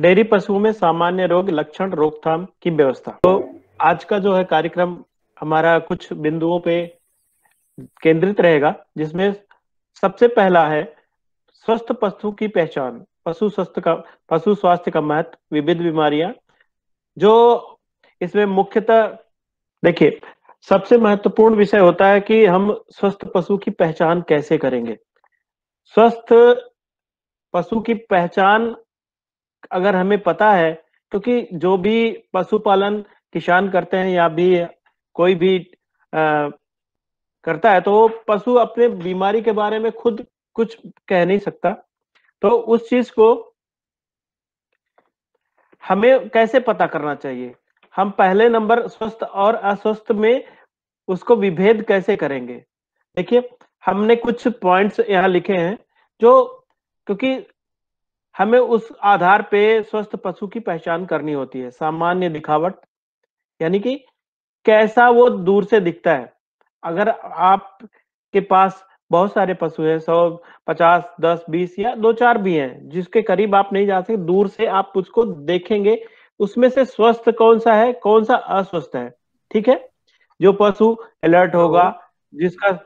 Dairy पशुओं में सामान्य रोग लक्षण रोकथाम की व्यवस्था तो आज का जो है कार्यक्रम हमारा कुछ बिंदुओं पे केंद्रित रहेगा जिसमें सबसे पहला है स्वस्थ पशु की पहचान पशु स्वास्थ्य का पशु स्वास्थ्य का महत्व विविध बीमारियां जो इसमें मुख्यतः देखिए सबसे महत्वपूर्ण विषय होता है कि हम स्वस्थ पशु की पहचान कैसे करेंगे स्वस्थ पशु की पहचान अगर हमें पता है क्योंकि जो भी पशुपालन किसान करते हैं या भी कोई भी आ, करता है तो वो पशु अपने बीमारी के बारे में खुद कुछ कह नहीं सकता तो उस चीज को हमें कैसे पता करना चाहिए हम पहले नंबर स्वस्थ और अस्वस्थ में उसको विभेद कैसे करेंगे देखिए हमने कुछ पॉइंट्स यहाँ लिखे हैं जो क्योंकि हमें उस आधार पे स्वस्थ पशु की पहचान करनी होती है सामान्य दिखावट यानी कि कैसा वो दूर से दिखता है अगर आप के पास बहुत सारे पशु हैं सौ पचास दस बीस या दो चार भी हैं जिसके करीब आप नहीं जा सकते दूर से आप उसको देखेंगे उसमें से स्वस्थ कौन सा है कौन सा अस्वस्थ है ठीक है जो पशु अलर्ट हाँ, होगा जिसका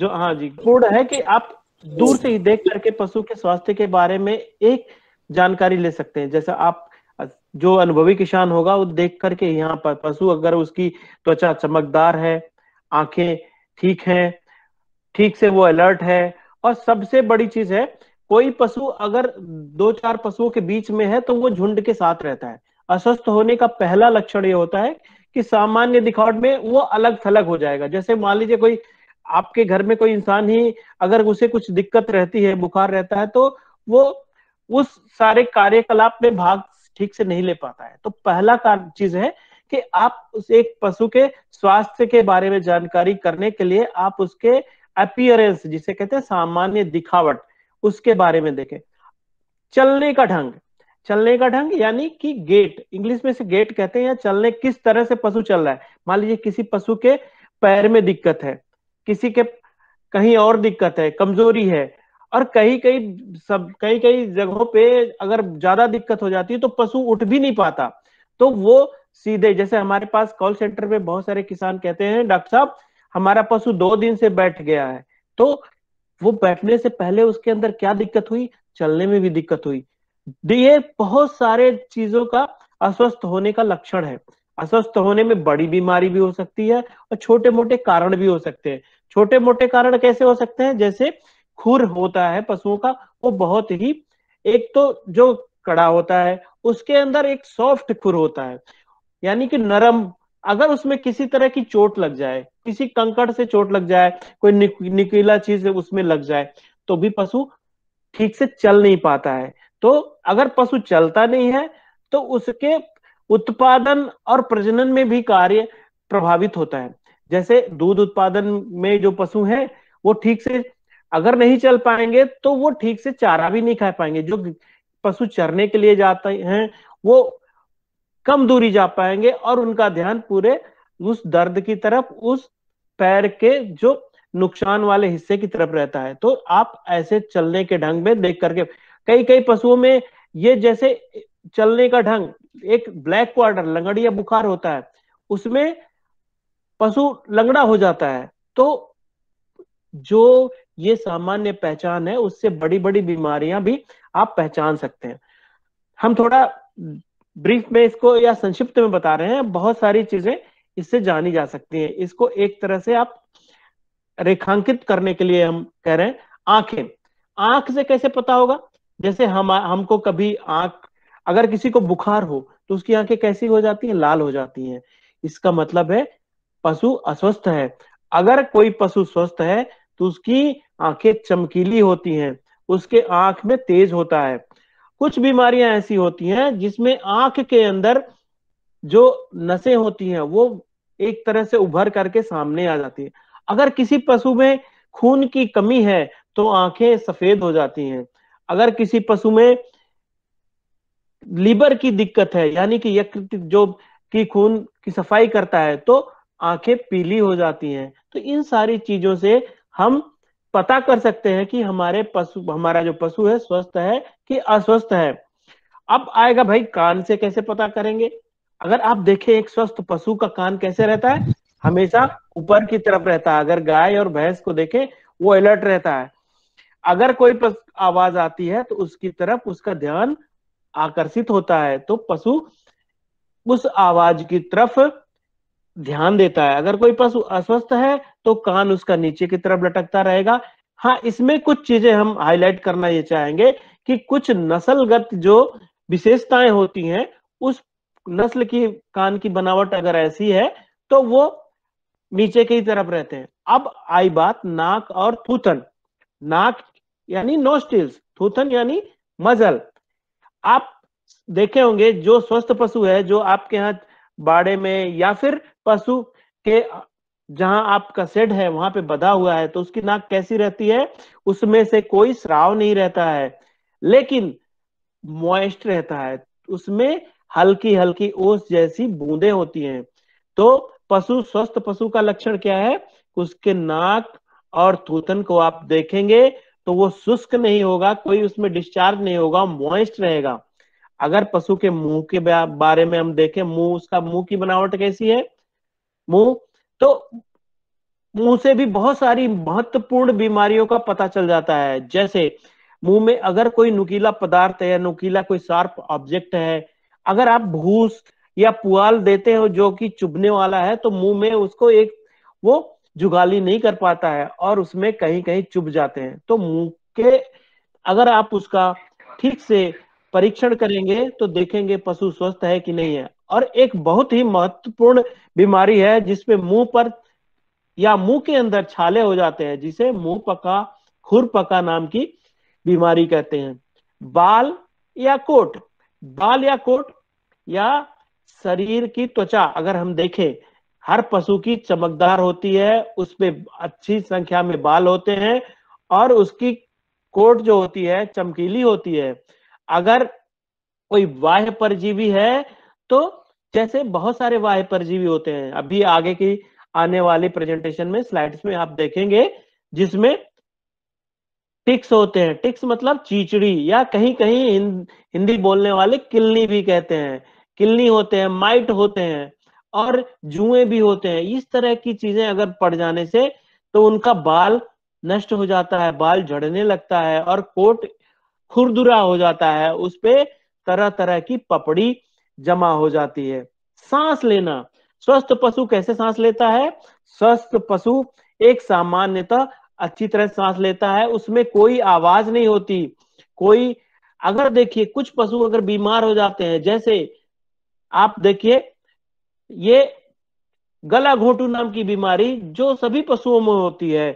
जो हाँ जी हाँ। है कि आप दूर से ही देख करके पशु के स्वास्थ्य के बारे में एक जानकारी ले सकते हैं जैसे आप जो अनुभवी किसान होगा वो देख करके यहाँ पर पशु अगर उसकी त्वचा चमकदार है आंखें ठीक हैं ठीक से वो अलर्ट है और सबसे बड़ी चीज है कोई पशु अगर दो चार पशुओं के बीच में है तो वो झुंड के साथ रहता है अस्वस्थ होने का पहला लक्षण ये होता है कि सामान्य दिखावट में वो अलग थलग हो जाएगा जैसे मान लीजिए कोई आपके घर में कोई इंसान ही अगर उसे कुछ दिक्कत रहती है बुखार रहता है तो वो उस सारे कार्यकलाप में भाग ठीक से नहीं ले पाता है तो पहला चीज है कि आप उस एक पशु के स्वास्थ्य के बारे में जानकारी करने के लिए आप उसके अपियरेंस जिसे कहते हैं सामान्य दिखावट उसके बारे में देखें चलने का ढंग चलने का ढंग यानी कि गेट इंग्लिश में से गेट कहते हैं या चलने किस तरह से पशु चल रहा है मान लीजिए किसी पशु के पैर में दिक्कत है किसी के कहीं और दिक्कत है कमजोरी है और कहीं कहीं सब कई कई जगहों पे अगर ज्यादा दिक्कत हो जाती है तो पशु उठ भी नहीं पाता तो वो सीधे जैसे हमारे पास कॉल सेंटर में बहुत सारे किसान कहते हैं डॉक्टर साहब हमारा पशु दो दिन से बैठ गया है तो वो बैठने से पहले उसके अंदर क्या दिक्कत हुई चलने में भी दिक्कत हुई ये बहुत सारे चीजों का अस्वस्थ होने का लक्षण है अस्वस्थ होने में बड़ी बीमारी भी हो सकती है और छोटे मोटे कारण भी हो सकते हैं छोटे मोटे कारण कैसे हो सकते हैं जैसे खुर होता है पशुओं का वो बहुत ही एक तो जो कड़ा होता है उसके अंदर एक सॉफ्ट खुर होता है यानी कि नरम अगर उसमें किसी तरह की चोट लग जाए किसी कंकड़ से चोट लग जाए कोई निकीला चीज उसमें लग जाए तो भी पशु ठीक से चल नहीं पाता है तो अगर पशु चलता नहीं है तो उसके उत्पादन और प्रजनन में भी कार्य प्रभावित होता है जैसे दूध उत्पादन में जो पशु हैं वो ठीक से अगर नहीं चल पाएंगे तो वो ठीक से चारा भी नहीं खा पाएंगे जो पशु चरने के लिए जाते हैं वो कम दूरी जा पाएंगे और उनका ध्यान पूरे उस दर्द की तरफ उस पैर के जो नुकसान वाले हिस्से की तरफ रहता है तो आप ऐसे चलने के ढंग में देख करके कई कई पशुओं में ये जैसे चलने का ढंग एक ब्लैक क्वार्टर लंगड़ी या बुखार होता है उसमें पशु लंगड़ा हो जाता है तो जो ये सामान्य पहचान है उससे बड़ी बड़ी बीमारियां भी आप पहचान सकते हैं हम थोड़ा ब्रीफ में इसको या संक्षिप्त में बता रहे हैं बहुत सारी चीजें इससे जानी जा सकती हैं इसको एक तरह से आप रेखांकित करने के लिए हम कह रहे हैं आंखें आंख से कैसे पता होगा जैसे हम हमको कभी आंख अगर किसी को बुखार हो तो उसकी आंखें कैसी हो जाती हैं लाल हो जाती हैं इसका मतलब है पशु अस्वस्थ है अगर कोई पशु स्वस्थ है तो उसकी आंखें चमकीली होती हैं उसके आंख में तेज होता है कुछ बीमारियां ऐसी होती हैं जिसमें आंख के अंदर जो नसें होती हैं वो एक तरह से उभर करके सामने आ जाती है अगर किसी पशु में खून की कमी है तो आंखें सफेद हो जाती हैं अगर किसी पशु में लीवर की दिक्कत है यानी कि यकृत जो की खून की सफाई करता है तो आंखें पीली हो जाती हैं तो इन सारी चीजों से हम पता कर सकते हैं कि हमारे पशु हमारा जो पशु है स्वस्थ है कि अस्वस्थ है अब आएगा भाई कान से कैसे पता करेंगे अगर आप देखें एक स्वस्थ पशु का कान कैसे रहता है हमेशा ऊपर की तरफ रहता है अगर गाय और भैंस को देखें वो अलर्ट रहता है अगर कोई आवाज आती है तो उसकी तरफ उसका ध्यान आकर्षित होता है तो पशु उस आवाज की तरफ ध्यान देता है अगर कोई पशु अस्वस्थ है तो कान उसका नीचे की तरफ लटकता रहेगा हाँ इसमें कुछ चीजें हम हाईलाइट करना ये चाहेंगे कि कुछ नस्लगत जो विशेषताएं होती हैं उस नस्ल की कान की बनावट अगर ऐसी है तो वो नीचे की तरफ रहते हैं अब आई बात नाक और थूथन नाक यानी नोस्टिल्स थूथन यानी मजल आप देखे होंगे जो स्वस्थ पशु है जो आपके यहाँ बाड़े में या फिर पशु के जहां आपका सेड है वहां पे बधा हुआ है तो उसकी नाक कैसी रहती है उसमें से कोई श्राव नहीं रहता है लेकिन मॉइस्ट रहता है उसमें हल्की हल्की ओस जैसी बूंदे होती हैं तो पशु स्वस्थ पशु का लक्षण क्या है उसके नाक और थूथन को आप देखेंगे तो वो शुष्क नहीं होगा कोई उसमें डिस्चार्ज नहीं होगा मॉइस्ट रहेगा अगर पशु के मुंह के बारे में हम देखें मुंह उसका मुंह की बनावट कैसी है मुंह तो मुंह से भी बहुत सारी महत्वपूर्ण बीमारियों का पता चल जाता है जैसे मुंह में अगर कोई नुकीला पदार्थ है नुकीला कोई शार्प ऑब्जेक्ट है अगर आप भूस या पुआल देते हो जो कि चुभने वाला है तो मुंह में उसको एक वो जुगाली नहीं कर पाता है और उसमें कहीं कहीं चुभ जाते हैं तो मुंह के अगर आप उसका ठीक से परीक्षण करेंगे तो देखेंगे पशु स्वस्थ है कि नहीं है और एक बहुत ही महत्वपूर्ण बीमारी है जिसमें मुंह पर या मुंह के अंदर छाले हो जाते हैं जिसे मुंह पका खुर पका नाम की बीमारी कहते हैं बाल या कोट बाल या कोट या शरीर की त्वचा अगर हम देखें हर पशु की चमकदार होती है उसमें अच्छी संख्या में बाल होते हैं और उसकी कोट जो होती है चमकीली होती है अगर कोई बाह्य परजीवी है तो जैसे बहुत सारे बाह्य परजीवी होते हैं अभी आगे की आने वाली प्रेजेंटेशन में स्लाइड्स में आप देखेंगे जिसमें टिक्स होते हैं टिक्स मतलब चीचड़ी या कहीं कहीं हिंदी बोलने वाले किलनी भी कहते हैं किलनी होते हैं माइट होते हैं और जुए भी होते हैं इस तरह की चीजें अगर पड़ जाने से तो उनका बाल नष्ट हो जाता है बाल झड़ने लगता है और कोट खुरदुरा हो जाता है उस पर तरह तरह की पपड़ी जमा हो जाती है सांस लेना स्वस्थ पशु कैसे सांस लेता है स्वस्थ पशु एक सामान्यतः अच्छी तरह सांस लेता है उसमें कोई आवाज नहीं होती कोई अगर देखिए कुछ पशु अगर बीमार हो जाते हैं जैसे आप देखिए ये गला घोटू नाम की बीमारी जो सभी पशुओं में होती है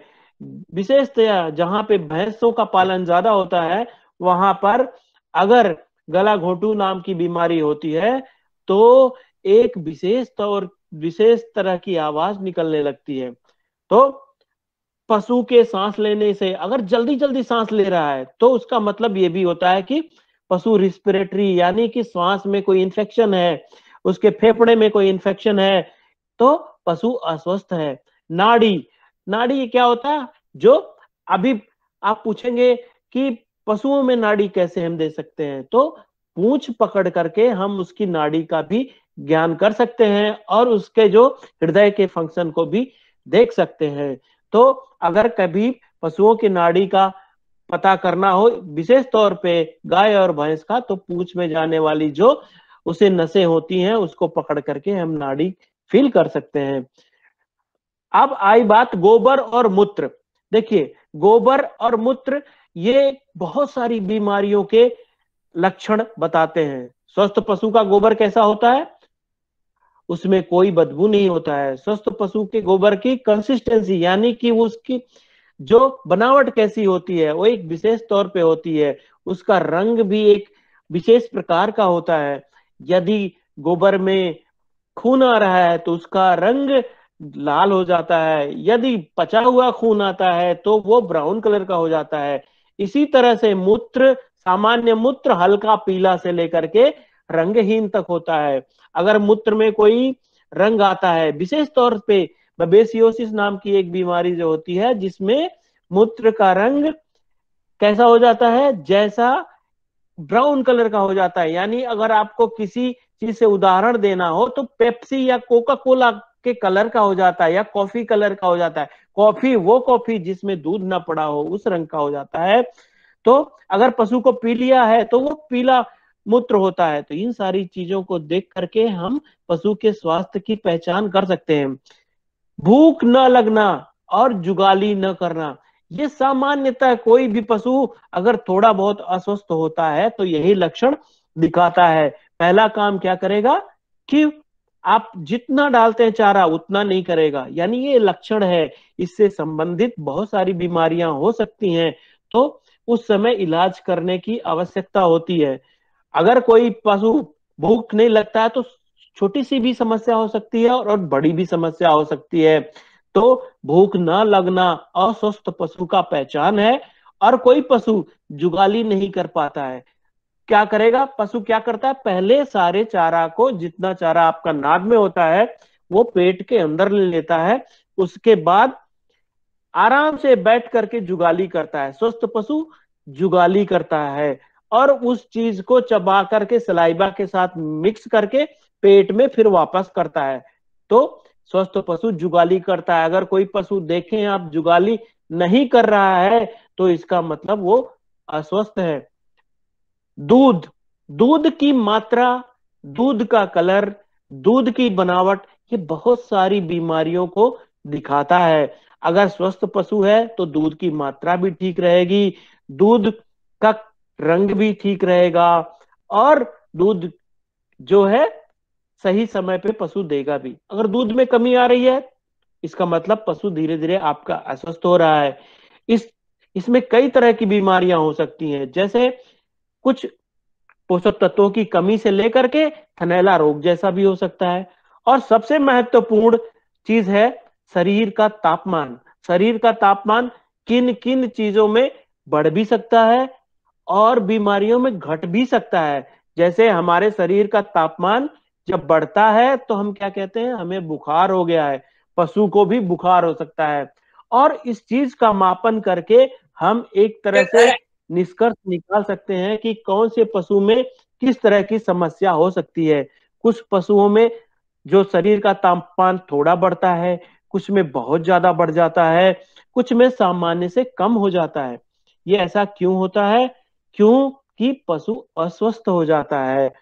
विशेषतया जहां पे भैंसों का पालन ज्यादा होता है वहां पर अगर गला घोटू नाम की बीमारी होती है तो एक विशेष तौर विशेष तरह की आवाज निकलने लगती है तो पशु के सांस लेने से अगर जल्दी जल्दी सांस ले रहा है तो उसका मतलब ये भी होता है कि पशु रिस्पिरेटरी यानी कि श्वास में कोई इंफेक्शन है उसके फेफड़े में कोई इंफेक्शन है तो पशु अस्वस्थ है नाड़ी नाड़ी क्या होता है जो अभी आप पूछेंगे कि पशुओं में नाड़ी कैसे हम दे सकते हैं तो पूछ पकड़ करके हम उसकी नाड़ी का भी ज्ञान कर सकते हैं और उसके जो हृदय के फंक्शन को भी देख सकते हैं तो अगर कभी पशुओं की नाड़ी का पता करना हो विशेष तौर पे गाय और भैंस का तो पूछ में जाने वाली जो उसे नसें होती हैं उसको पकड़ करके हम नाड़ी फील कर सकते हैं अब आई बात गोबर और मूत्र देखिए गोबर और मूत्र ये बहुत सारी बीमारियों के लक्षण बताते हैं स्वस्थ पशु का गोबर कैसा होता है उसमें कोई बदबू नहीं होता है स्वस्थ पशु के गोबर की कंसिस्टेंसी यानी कि उसकी जो बनावट कैसी होती है वो एक विशेष तौर पे होती है उसका रंग भी एक विशेष प्रकार का होता है यदि गोबर में खून आ रहा है तो उसका रंग लाल हो जाता है यदि पचा हुआ खून आता है तो वो ब्राउन कलर का हो जाता है इसी तरह से मूत्र सामान्य मूत्र हल्का पीला से लेकर के रंगहीन तक होता है अगर मूत्र में कोई रंग आता है विशेष तौर पे बेसियोसिस नाम की एक बीमारी जो होती है जिसमें मूत्र का रंग कैसा हो जाता है जैसा ब्राउन कलर का हो जाता है यानी अगर आपको किसी चीज से उदाहरण देना हो तो पेप्सी या कोका कोला के कलर का हो जाता है या कॉफी कलर का हो जाता है कॉफी वो कॉफी जिसमें दूध ना पड़ा हो उस रंग का हो जाता है तो अगर पशु को पी लिया है तो वो पीला मूत्र होता है तो इन सारी चीजों को देख करके हम पशु के स्वास्थ्य की पहचान कर सकते हैं भूख न लगना और जुगाली न करना ये सामान्यतः कोई भी पशु अगर थोड़ा बहुत अस्वस्थ होता है तो यही लक्षण दिखाता है पहला काम क्या करेगा कि आप जितना डालते हैं चारा उतना नहीं करेगा यानी ये लक्षण है इससे संबंधित बहुत सारी बीमारियां हो सकती हैं तो उस समय इलाज करने की आवश्यकता होती है अगर कोई पशु भूख नहीं लगता है तो छोटी सी भी समस्या हो सकती है और बड़ी भी समस्या हो सकती है तो भूख न लगना अस्वस्थ पशु का पहचान है और कोई पशु जुगाली नहीं कर पाता है क्या करेगा पशु क्या करता है पहले सारे चारा को जितना चारा आपका नाद में होता है वो पेट के अंदर ले लेता है उसके बाद आराम से बैठ करके जुगाली करता है स्वस्थ पशु जुगाली करता है और उस चीज को चबा करके सलाइबा के साथ मिक्स करके पेट में फिर वापस करता है तो स्वस्थ पशु जुगाली करता है अगर कोई पशु देखें आप जुगाली नहीं कर रहा है तो इसका मतलब वो अस्वस्थ है दूध दूध की मात्रा दूध का कलर दूध की बनावट ये बहुत सारी बीमारियों को दिखाता है अगर स्वस्थ पशु है तो दूध की मात्रा भी ठीक रहेगी दूध का रंग भी ठीक रहेगा और दूध जो है सही समय पे पशु देगा भी अगर दूध में कमी आ रही है इसका मतलब पशु धीरे धीरे आपका अस्वस्थ हो रहा है इस इसमें कई तरह की बीमारियां हो सकती हैं जैसे कुछ पोषक तत्वों की कमी से लेकर के थनैला रोग जैसा भी हो सकता है और सबसे महत्वपूर्ण चीज है शरीर का तापमान शरीर का तापमान किन किन चीजों में बढ़ भी सकता है और बीमारियों में घट भी सकता है जैसे हमारे शरीर का तापमान जब बढ़ता है तो हम क्या कहते हैं हमें बुखार हो गया है पशु को भी बुखार हो सकता है और इस चीज का मापन करके हम एक तरह से निष्कर्ष निकाल सकते हैं कि कौन से पशु में किस तरह की समस्या हो सकती है कुछ पशुओं में जो शरीर का तापमान थोड़ा बढ़ता है कुछ में बहुत ज्यादा बढ़ जाता है कुछ में सामान्य से कम हो जाता है ये ऐसा क्यों होता है क्यों कि पशु अस्वस्थ हो जाता है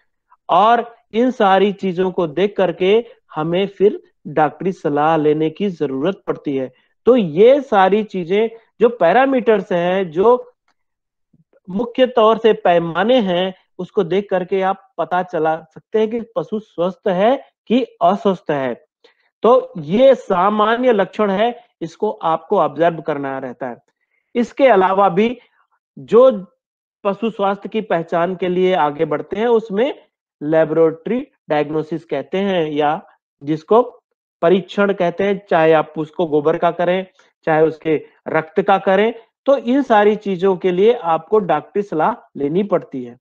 और इन सारी चीजों को देख करके हमें फिर डॉक्टरी सलाह लेने की जरूरत पड़ती है तो ये सारी चीजें जो पैरामीटर्स हैं जो मुख्य तौर से पैमाने हैं उसको देख करके आप पता चला सकते हैं कि पशु स्वस्थ है कि अस्वस्थ है तो ये सामान्य लक्षण है इसको आपको ऑब्जर्व करना रहता है इसके अलावा भी जो पशु स्वास्थ्य की पहचान के लिए आगे बढ़ते हैं उसमें लेबोरेटरी डायग्नोसिस कहते हैं या जिसको परीक्षण कहते हैं चाहे आप उसको गोबर का करें चाहे उसके रक्त का करें तो इन सारी चीजों के लिए आपको डॉक्टरी सलाह लेनी पड़ती है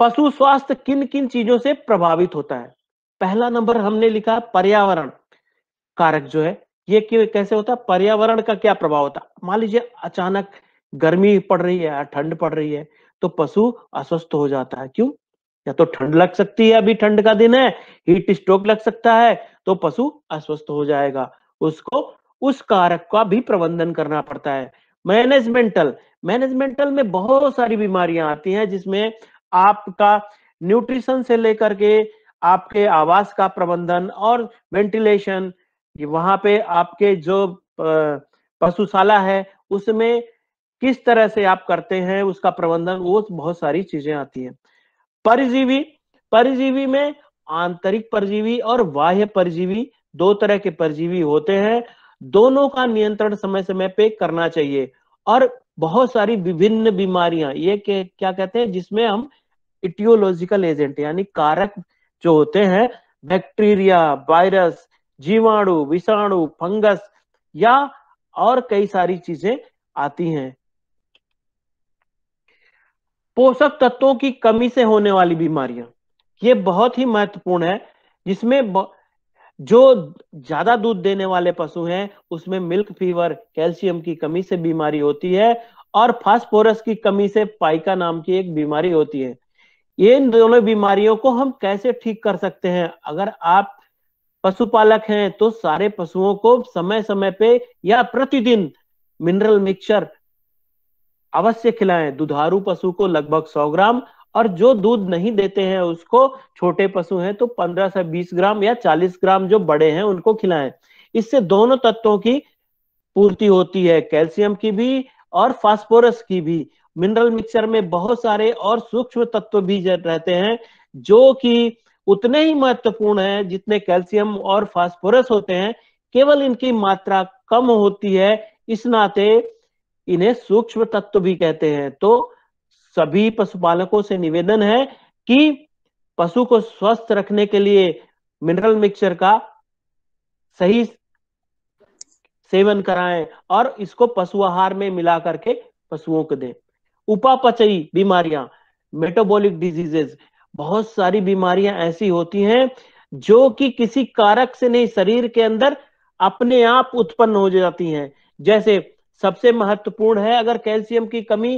पशु स्वास्थ्य किन किन चीजों से प्रभावित होता है पहला नंबर हमने लिखा पर्यावरण कारक जो है ये कैसे होता है पर्यावरण का क्या प्रभाव होता है मान लीजिए अचानक गर्मी पड़ रही है ठंड पड़ रही है तो पशु अस्वस्थ हो जाता है क्यों या तो ठंड लग सकती है अभी ठंड का दिन है हीट स्ट्रोक लग सकता है तो पशु अस्वस्थ हो जाएगा उसको उस कारक का भी प्रबंधन करना पड़ता है मैनेजमेंटल मैनेजमेंटल में बहुत सारी बीमारियां आती हैं जिसमें आपका न्यूट्रिशन से लेकर के आपके आवास का प्रबंधन और वेंटिलेशन वहां पे आपके जो पशुशाला है उसमें किस तरह से आप करते हैं उसका प्रबंधन वो बहुत सारी चीजें आती हैं परजीवी परजीवी में आंतरिक परजीवी और बाह्य परजीवी दो तरह के परजीवी होते हैं दोनों का नियंत्रण समय समय पे करना चाहिए और बहुत सारी विभिन्न बीमारियां ये के, क्या कहते हैं जिसमें हम इटियोलॉजिकल एजेंट यानी कारक जो होते हैं बैक्टीरिया वायरस जीवाणु विषाणु फंगस या और कई सारी चीजें आती हैं पोषक तत्वों की कमी से होने वाली बीमारियां ये बहुत ही महत्वपूर्ण है जिसमें जो ज्यादा दूध देने वाले पशु हैं उसमें मिल्क फीवर कैल्शियम की कमी से बीमारी होती है और फास्फोरस की कमी से पाइका नाम की एक बीमारी होती है ये दोनों बीमारियों को हम कैसे ठीक कर सकते हैं अगर आप पशुपालक हैं तो सारे पशुओं को समय समय पे या प्रतिदिन मिनरल मिक्सचर अवश्य खिलाएं दुधारू पशु को लगभग 100 ग्राम और जो दूध नहीं देते हैं उसको छोटे पशु हैं तो 15 से 20 ग्राम या 40 ग्राम जो बड़े हैं उनको खिलाएं इससे दोनों तत्वों की पूर्ति होती है कैल्शियम की भी और फास्फोरस की भी मिनरल मिक्सचर में बहुत सारे और सूक्ष्म तत्व भी रहते हैं जो कि उतने ही महत्वपूर्ण है जितने कैल्शियम और फास्फोरस होते हैं केवल इनकी मात्रा कम होती है इस नाते इन्हें सूक्ष्म तत्व भी कहते हैं तो सभी पशुपालकों से निवेदन है कि पशु को स्वस्थ रखने के लिए मिनरल मिक्सचर का सही सेवन कराएं और इसको पशु आहार में मिला करके पशुओं को दें उपापचयी बीमारियां मेटाबॉलिक डिजीजेस बहुत सारी बीमारियां ऐसी होती हैं जो कि किसी कारक से नहीं शरीर के अंदर अपने आप उत्पन्न हो जाती हैं जैसे सबसे महत्वपूर्ण है अगर कैल्शियम की कमी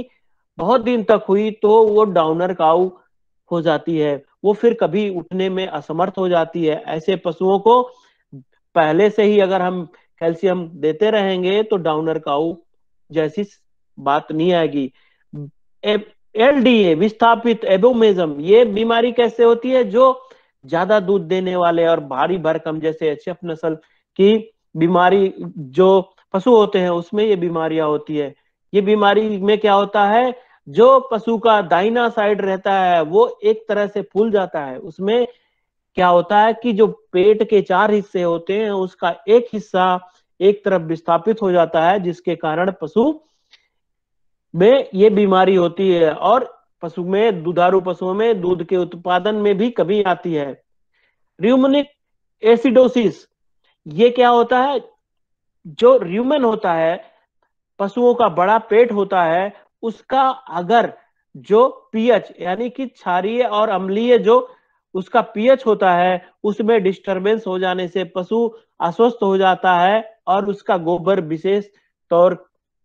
बहुत दिन तक हुई तो वो डाउनर काउ हो जाती है वो फिर कभी उठने में असमर्थ हो जाती है ऐसे पशुओं को पहले से ही अगर हम कैल्शियम देते रहेंगे तो डाउनर काउ जैसी बात नहीं आएगी एल डी ए विस्थापित एबोमेजम ये बीमारी कैसे होती है जो ज्यादा दूध देने वाले और भारी भरकम जैसे एच नस्ल की बीमारी जो पशु होते हैं उसमें ये बीमारियां होती है ये बीमारी में क्या होता है जो पशु का दाइना साइड रहता है वो एक तरह से फूल जाता है उसमें क्या होता है कि जो पेट के चार हिस्से होते हैं उसका एक हिस्सा एक तरफ विस्थापित हो जाता है जिसके कारण पशु में ये बीमारी होती है और पशु में दुधारू पशुओं में दूध के उत्पादन में भी कमी आती है र्यूमनिक एसिडोसिस ये क्या होता है जो र्यूमन होता है पशुओं का बड़ा पेट होता है उसका अगर जो पीएच यानी कि क्षारीय और अम्लीय जो उसका पीएच होता है उसमें डिस्टरबेंस हो जाने से पशु अस्वस्थ हो जाता है और उसका गोबर विशेष तौर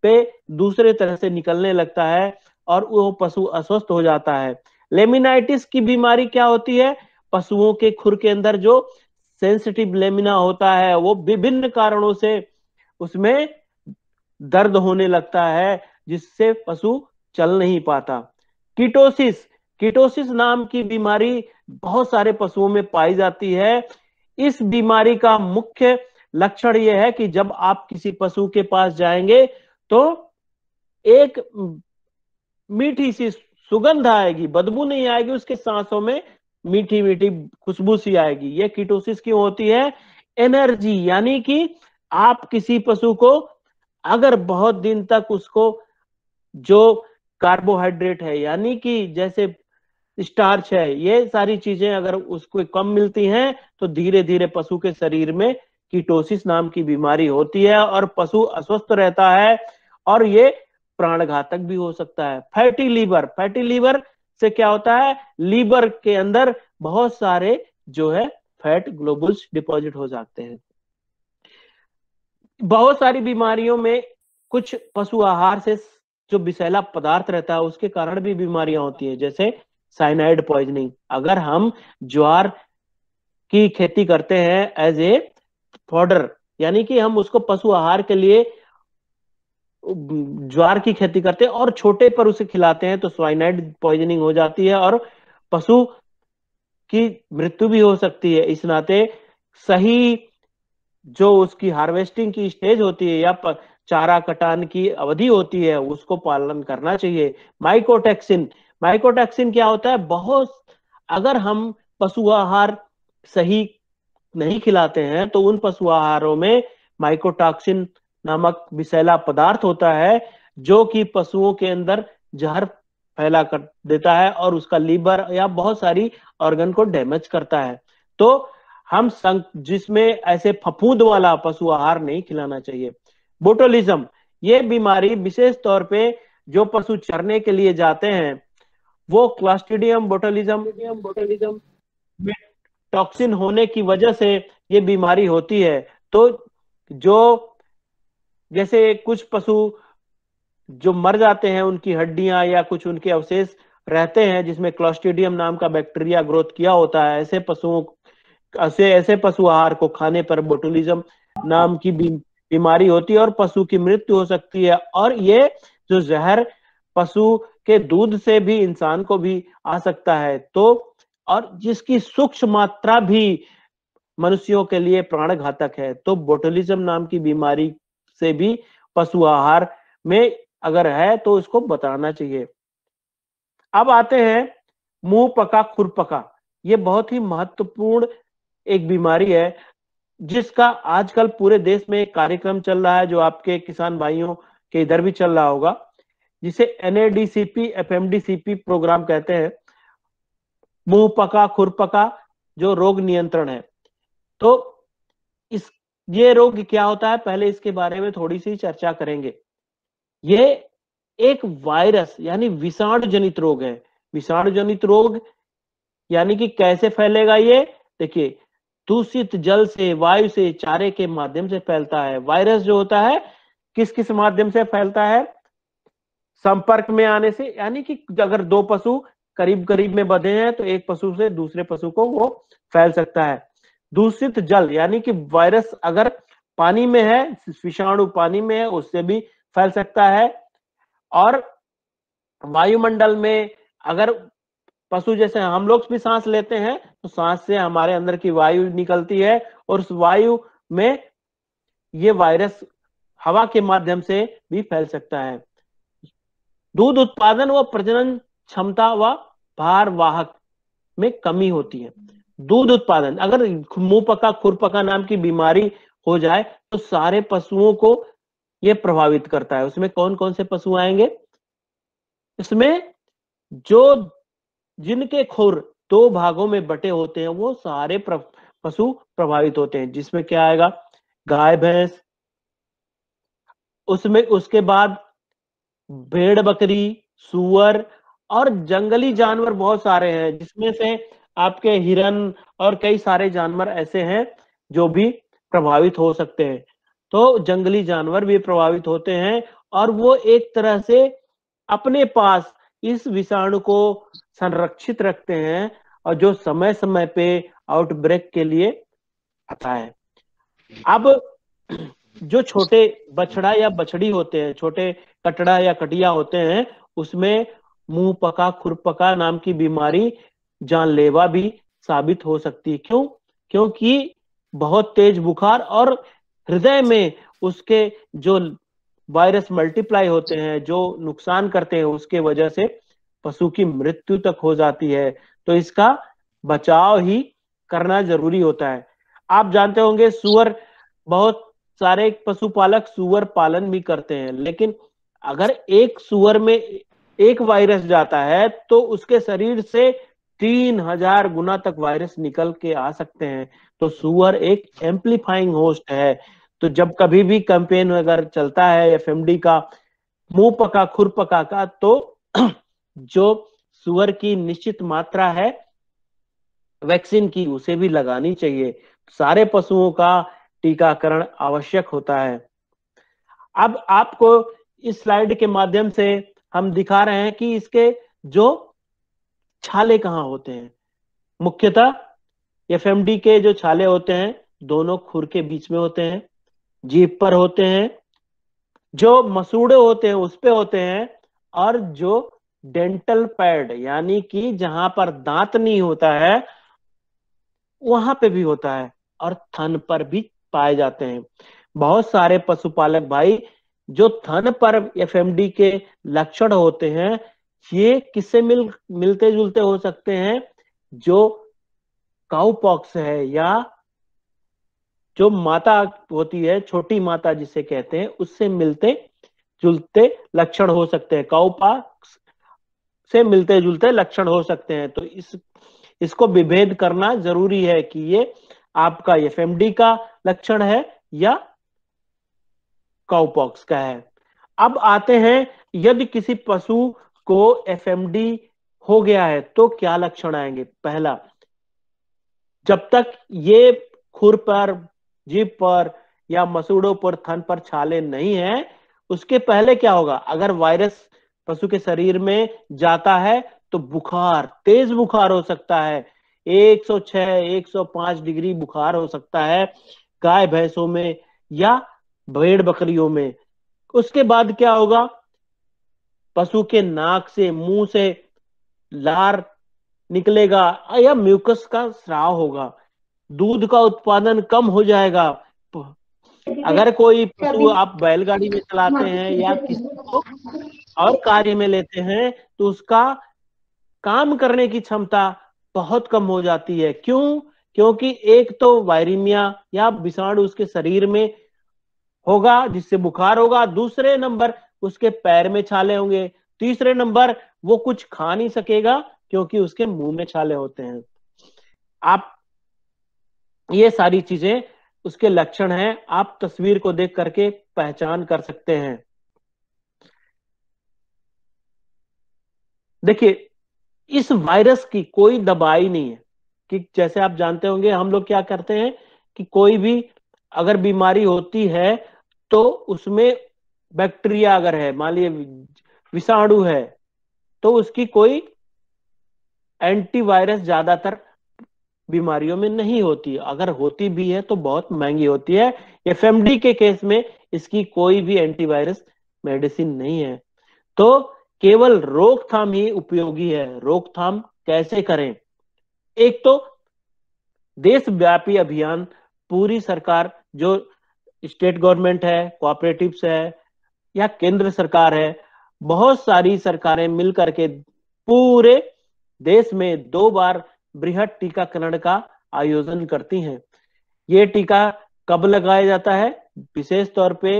पे दूसरे तरह से निकलने लगता है और वो पशु अस्वस्थ हो जाता है लेमिनाइटिस की बीमारी क्या होती है पशुओं के खुर के अंदर जो सेंसिटिव लेमिना होता है वो विभिन्न कारणों से उसमें दर्द होने लगता है जिससे पशु चल नहीं पाता कीटोसिस कीटोसिस नाम की बीमारी बहुत सारे पशुओं में पाई जाती है इस बीमारी का मुख्य लक्षण यह है कि जब आप किसी पशु के पास जाएंगे तो एक मीठी सी सुगंध आएगी बदबू नहीं आएगी उसके सांसों में मीठी मीठी खुशबू सी आएगी यह कीटोसिस क्यों होती है एनर्जी यानी कि आप किसी पशु को अगर बहुत दिन तक उसको जो कार्बोहाइड्रेट है यानी कि जैसे स्टार्च है ये सारी चीजें अगर उसको कम मिलती हैं तो धीरे धीरे पशु के शरीर में कीटोसिस नाम की बीमारी होती है और पशु अस्वस्थ रहता है और ये प्राण घातक भी हो सकता है फैटी लीवर फैटी लीवर से क्या होता है लीवर के अंदर बहुत सारे जो है फैट ग्लोबुल्स डिपॉजिट हो जाते हैं बहुत सारी बीमारियों में कुछ पशु आहार से जो विषैला पदार्थ रहता है उसके कारण भी बीमारियां होती है जैसे साइनाइड पॉइजनिंग अगर हम ज्वार की खेती करते हैं एज ए फॉर्डर यानी कि हम उसको पशु आहार के लिए ज्वार की खेती करते हैं और छोटे पर उसे खिलाते हैं तो स्वाइनाइड पॉइजनिंग हो जाती है और पशु की मृत्यु भी हो सकती है इस नाते सही जो उसकी हार्वेस्टिंग की स्टेज होती है या चारा कटान की अवधि होती है उसको पालन करना चाहिए माइकोटेक्सिन माइकोटेक्सिन क्या होता है बहुत अगर हम पशु आहार सही नहीं खिलाते हैं तो उन पशु आहारों में माइकोटॉक्सिन नामक विषैला पदार्थ होता है जो कि पशुओं के अंदर जहर फैला कर देता है और उसका लीवर या बहुत सारी ऑर्गन को डैमेज करता है तो हम जिसमें ऐसे फफूद वाला पशु आहार नहीं खिलाना चाहिए बोटोलिज्म ये बीमारी विशेष तौर पे जो पशु चरने के लिए जाते हैं वो क्लास्टिडियम बोटोलिज्म बोटोलिज्म में टॉक्सिन होने की वजह से ये बीमारी होती है तो जो जैसे कुछ पशु जो मर जाते हैं उनकी हड्डियां या कुछ उनके अवशेष रहते हैं जिसमें क्लोस्टिडियम नाम का बैक्टीरिया ग्रोथ किया होता है ऐसे पशुओं ऐसे ऐसे पशु आहार को खाने पर बोटुलिज्म नाम की बीमारी होती है और पशु की मृत्यु हो सकती है और ये जो जहर पशु के दूध से भी इंसान को भी आ सकता है तो और जिसकी सूक्ष्म मात्रा भी मनुष्यों के लिए प्राण घातक है तो बोटोलिज्म नाम की बीमारी से भी पशु आहार में अगर है तो इसको बताना चाहिए अब आते हैं मुंह पका खुरपका ये बहुत ही महत्वपूर्ण एक बीमारी है जिसका आजकल पूरे देश में एक कार्यक्रम चल रहा है जो आपके किसान भाइयों के इधर भी चल रहा होगा जिसे एनएडीसीपी एफएमडीसीपी प्रोग्राम कहते हैं मुंह पका खुरपका जो रोग नियंत्रण है तो इस ये रोग क्या होता है पहले इसके बारे में थोड़ी सी चर्चा करेंगे ये एक वायरस यानी विषाणु जनित रोग है विषाणु जनित रोग यानी कि कैसे फैलेगा ये देखिए दूषित जल से वायु से चारे के माध्यम से फैलता है वायरस जो होता है किस किस माध्यम से फैलता है संपर्क में आने से यानी कि अगर दो पशु करीब करीब में बधे हैं तो एक पशु से दूसरे पशु को वो फैल सकता है दूषित जल यानी कि वायरस अगर पानी में है विषाणु पानी में है उससे भी फैल सकता है और वायुमंडल में अगर पशु जैसे हम लोग भी सांस लेते हैं तो सांस से हमारे अंदर की वायु निकलती है और उस वायु में ये वायरस हवा के माध्यम से भी फैल सकता है दूध उत्पादन व प्रजनन क्षमता व भार वाहक में कमी होती है दूध उत्पादन अगर मुंह पका खुरपका नाम की बीमारी हो जाए तो सारे पशुओं को यह प्रभावित करता है उसमें कौन कौन से पशु आएंगे इसमें जो जिनके खुर दो भागों में बटे होते हैं वो सारे पशु प्रभावित होते हैं जिसमें क्या आएगा गाय भैंस उसमें उसके बाद भेड़ बकरी सुअर और जंगली जानवर बहुत सारे हैं जिसमें से आपके हिरन और कई सारे जानवर ऐसे हैं जो भी प्रभावित हो सकते हैं तो जंगली जानवर भी प्रभावित होते हैं और वो एक तरह से अपने पास इस विषाणु को संरक्षित रखते हैं और जो समय समय पे आउटब्रेक के लिए आता है अब जो छोटे बछड़ा या बछड़ी होते हैं छोटे कटड़ा या कटिया होते हैं उसमें मुंह पका खुरपका नाम की बीमारी जानलेवा भी साबित हो सकती है क्यों क्योंकि बहुत तेज बुखार और हृदय में उसके जो वायरस मल्टीप्लाई होते हैं जो नुकसान करते हैं उसके वजह से पशु की मृत्यु तक हो जाती है तो इसका बचाव ही करना जरूरी होता है आप जानते होंगे सुअर बहुत सारे पशुपालक सुअर पालन भी करते हैं लेकिन अगर एक सुअर में एक वायरस जाता है तो उसके शरीर से तीन हजार गुना तक वायरस निकल के आ सकते हैं तो सुअर एक एम्प्लीफाइंग होस्ट है तो जब कभी भी कैंपेन अगर चलता है एफ का मुंह पका खुर पका का तो जो सुअर की निश्चित मात्रा है वैक्सीन की उसे भी लगानी चाहिए सारे पशुओं का टीकाकरण आवश्यक होता है अब आपको इस स्लाइड के माध्यम से हम दिखा रहे हैं कि इसके जो छाले कहाँ होते हैं मुख्यतः एफ के जो छाले होते हैं दोनों खुर के बीच में होते हैं जीप पर होते हैं जो मसूड़े होते हैं उस पर होते हैं और जो डेंटल पैड यानी कि जहां पर दांत नहीं होता है वहां पे भी होता है और थन पर भी पाए जाते हैं बहुत सारे पशुपालक भाई जो थन पर एफएमडी के लक्षण होते हैं ये किससे मिल मिलते जुलते हो सकते हैं जो काउपॉक्स है या जो माता होती है छोटी माता जिसे कहते हैं उससे मिलते जुलते लक्षण हो सकते हैं कौपा से मिलते जुलते लक्षण हो सकते हैं तो इस इसको विभेद करना जरूरी है कि ये आपका एफ का लक्षण है या काउपॉक्स का है अब आते हैं यदि किसी पशु को एफ हो गया है तो क्या लक्षण आएंगे पहला जब तक ये खुर पर जीप पर या मसूड़ों पर थन पर छाले नहीं है उसके पहले क्या होगा अगर वायरस पशु के शरीर में जाता है तो बुखार तेज बुखार हो सकता है 106 105 डिग्री बुखार हो सकता है गाय भैंसों में या भेड़ बकरियों में उसके बाद क्या होगा पशु के नाक से मुंह से लार निकलेगा या म्यूकस का स्राव होगा दूध का उत्पादन कम हो जाएगा अगर कोई पशु आप बैलगाड़ी में चलाते हैं या हाँ। किसी को और कार्य में लेते हैं तो उसका काम करने की क्षमता बहुत कम हो जाती है क्यों क्योंकि एक तो वायरिमिया या विषाणु उसके शरीर में होगा जिससे बुखार होगा दूसरे नंबर उसके पैर में छाले होंगे तीसरे नंबर वो कुछ खा नहीं सकेगा क्योंकि उसके मुंह में छाले होते हैं आप ये सारी चीजें उसके लक्षण हैं आप तस्वीर को देख करके पहचान कर सकते हैं देखिए इस वायरस की कोई दबाई नहीं है कि जैसे आप जानते होंगे हम लोग क्या करते हैं कि कोई भी अगर बीमारी होती है तो उसमें बैक्टीरिया अगर है मान लीजिए विषाणु है तो उसकी कोई एंटीवायरस ज्यादातर बीमारियों में नहीं होती अगर होती भी है तो बहुत महंगी होती है एफएमडी के केस में इसकी कोई भी एंटीवायरस मेडिसिन नहीं है तो केवल रोकथाम ही उपयोगी है रोकथाम कैसे करें एक तो देशव्यापी अभियान पूरी सरकार जो स्टेट गवर्नमेंट है कोऑपरेटिव्स है या केंद्र सरकार है बहुत सारी सरकारें मिलकर के पूरे देश में दो बार बृहद टीकाकरण का आयोजन करती हैं ये टीका कब लगाया जाता है विशेष तौर पे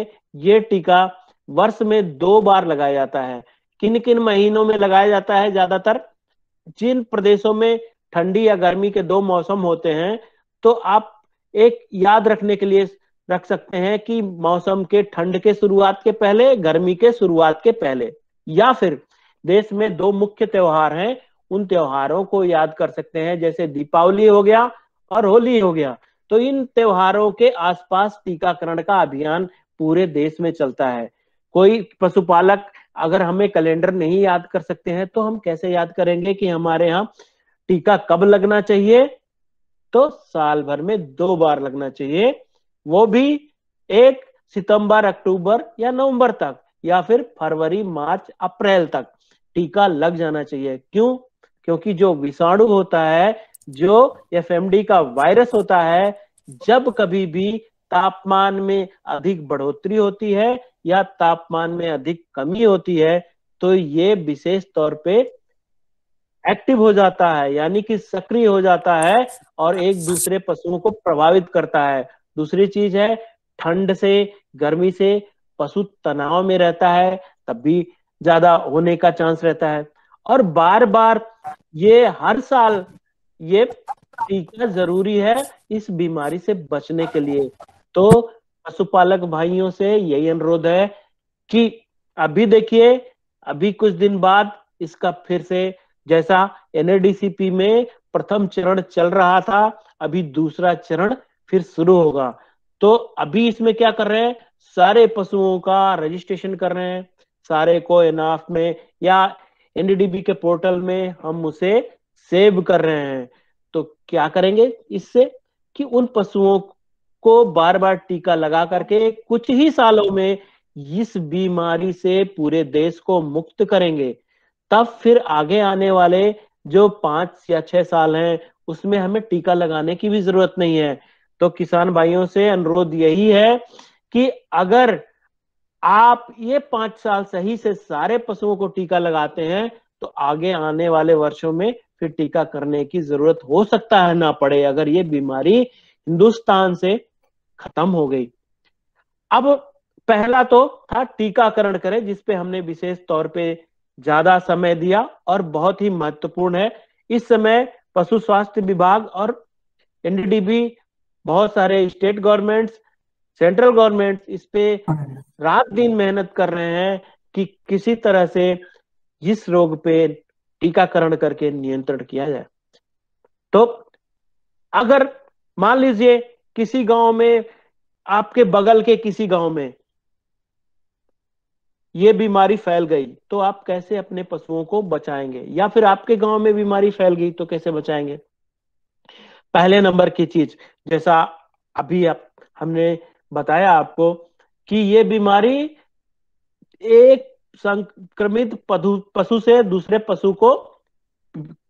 ये टीका वर्ष में दो बार लगाया जाता है किन किन महीनों में लगाया जाता है ज्यादातर जिन प्रदेशों में ठंडी या गर्मी के दो मौसम होते हैं तो आप एक याद रखने के लिए रख सकते हैं कि मौसम के ठंड के शुरुआत के पहले गर्मी के शुरुआत के पहले या फिर देश में दो मुख्य त्योहार हैं उन त्योहारों को याद कर सकते हैं जैसे दीपावली हो गया और होली हो गया तो इन त्योहारों के आसपास टीकाकरण का अभियान पूरे देश में चलता है कोई पशुपालक अगर हमें कैलेंडर नहीं याद कर सकते हैं तो हम कैसे याद करेंगे कि हमारे यहाँ टीका कब लगना चाहिए तो साल भर में दो बार लगना चाहिए वो भी एक सितंबर अक्टूबर या नवंबर तक या फिर फरवरी मार्च अप्रैल तक टीका लग जाना चाहिए क्यों क्योंकि जो विषाणु होता है जो एफ का वायरस होता है जब कभी भी तापमान में अधिक बढ़ोतरी होती है या तापमान में अधिक कमी होती है तो ये विशेष तौर पे एक्टिव हो जाता है यानी कि सक्रिय हो जाता है और एक दूसरे पशुओं को प्रभावित करता है दूसरी चीज है ठंड से गर्मी से पशु तनाव में रहता है तब भी ज्यादा होने का चांस रहता है और बार बार ये हर साल ये टीका जरूरी है इस बीमारी से बचने के लिए तो पशुपालक भाइयों से यही अनुरोध है कि अभी देखिए अभी कुछ दिन बाद इसका फिर से जैसा एनएडीसीपी में प्रथम चरण चल रहा था अभी दूसरा चरण फिर शुरू होगा तो अभी इसमें क्या कर रहे हैं सारे पशुओं का रजिस्ट्रेशन कर रहे हैं सारे को एनाफ में या एनडीडीबी के पोर्टल में हम उसे सेव कर रहे हैं तो क्या करेंगे इससे कि उन पशुओं को बार बार टीका लगा करके कुछ ही सालों में इस बीमारी से पूरे देश को मुक्त करेंगे तब फिर आगे आने वाले जो पांच या छह साल हैं उसमें हमें टीका लगाने की भी जरूरत नहीं है तो किसान भाइयों से अनुरोध यही है कि अगर आप ये पांच साल सही से सारे पशुओं को टीका लगाते हैं तो आगे आने वाले वर्षों में फिर टीका करने की जरूरत हो सकता है ना पड़े अगर ये बीमारी हिंदुस्तान से खत्म हो गई अब पहला तो था टीकाकरण करें जिसपे हमने विशेष तौर पे ज्यादा समय दिया और बहुत ही महत्वपूर्ण है इस समय पशु स्वास्थ्य विभाग और एनडीडीबी बहुत सारे स्टेट गवर्नमेंट्स सेंट्रल गवर्नमेंट इस पे हाँ। रात दिन मेहनत कर रहे हैं कि किसी तरह से इस रोग पे टीकाकरण करके नियंत्रण किया जाए तो अगर मान लीजिए किसी गांव में आपके बगल के किसी गांव में ये बीमारी फैल गई तो आप कैसे अपने पशुओं को बचाएंगे या फिर आपके गांव में बीमारी फैल गई तो कैसे बचाएंगे पहले नंबर की चीज जैसा अभी आप हमने बताया आपको कि ये बीमारी एक संक्रमित पशु से दूसरे पशु को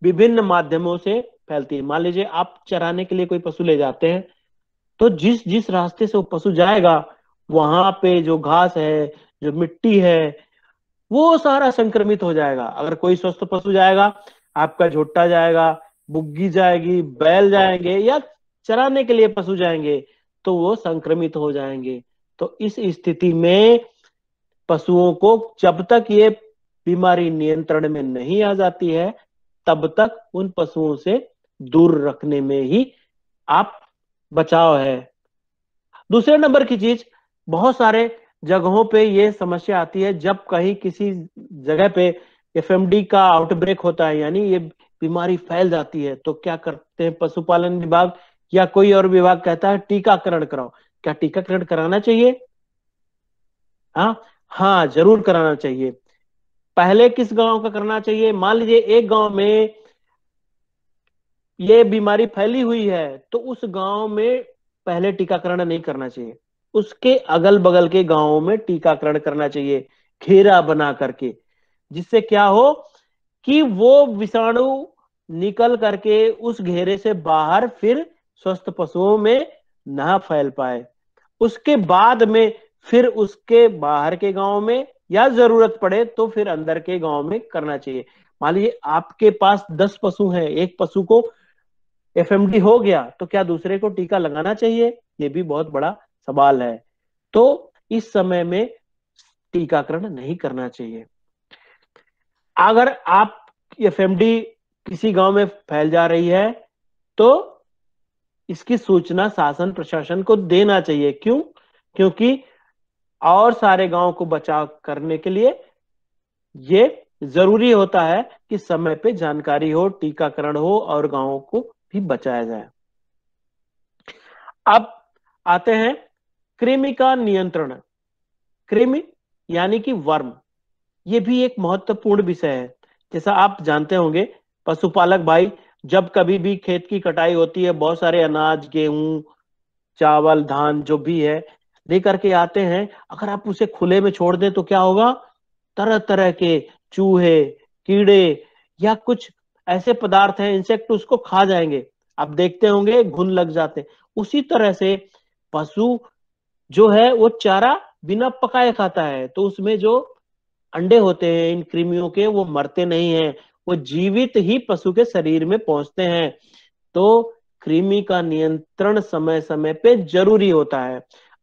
विभिन्न माध्यमों से फैलती है मान लीजिए आप चराने के लिए कोई पशु ले जाते हैं तो जिस जिस रास्ते से वो पशु जाएगा वहां पे जो घास है जो मिट्टी है वो सारा संक्रमित हो जाएगा अगर कोई स्वस्थ पशु जाएगा आपका झोटा जाएगा बुग्गी जाएगी बैल जाएंगे या चराने के लिए पशु जाएंगे तो वो संक्रमित हो जाएंगे तो इस स्थिति में पशुओं को जब तक ये बीमारी नियंत्रण में नहीं आ जाती है तब तक उन पशुओं से दूर रखने में ही आप बचाव है दूसरे नंबर की चीज बहुत सारे जगहों पे ये समस्या आती है जब कहीं किसी जगह पे एफ का आउटब्रेक होता है यानी ये बीमारी फैल जाती है तो क्या करते हैं पशुपालन विभाग या कोई और विभाग कहता है टीकाकरण कराओ क्या टीकाकरण कराना चाहिए हाँ हाँ जरूर कराना चाहिए पहले किस गांव का करना चाहिए मान लीजिए एक गांव में ये बीमारी फैली हुई है तो उस गांव में पहले टीकाकरण नहीं करना चाहिए उसके अगल बगल के गांवों में टीकाकरण करना चाहिए घेरा बना करके जिससे क्या हो कि वो विषाणु निकल करके उस घेरे से बाहर फिर स्वस्थ पशुओं में ना फैल पाए उसके बाद में फिर उसके बाहर के गांव में या जरूरत पड़े तो फिर अंदर के गांव में करना चाहिए मान लीजिए आपके पास दस पशु हैं एक पशु को एफ हो गया तो क्या दूसरे को टीका लगाना चाहिए ये भी बहुत बड़ा सवाल है तो इस समय में टीकाकरण नहीं करना चाहिए अगर आप एफ किसी गांव में फैल जा रही है तो इसकी सूचना शासन प्रशासन को देना चाहिए क्यों क्योंकि और सारे गांव को बचाव करने के लिए ये जरूरी होता है कि समय पे जानकारी हो टीकाकरण हो और गांवों को भी बचाया जाए अब आते हैं कृमि का नियंत्रण कृमि यानी कि वर्म ये भी एक महत्वपूर्ण विषय है जैसा आप जानते होंगे पशुपालक भाई जब कभी भी खेत की कटाई होती है बहुत सारे अनाज गेहूं चावल धान जो भी है लेकर के आते हैं अगर आप उसे खुले में छोड़ दें तो क्या होगा तरह तरह के चूहे कीड़े या कुछ ऐसे पदार्थ हैं इंसेक्ट उसको खा जाएंगे आप देखते होंगे घुन लग जाते उसी तरह से पशु जो है वो चारा बिना पकाए खाता है तो उसमें जो अंडे होते हैं इन कृमियों के वो मरते नहीं हैं वो जीवित ही पशु के शरीर में पहुंचते हैं तो कृमि का नियंत्रण समय समय पे जरूरी होता है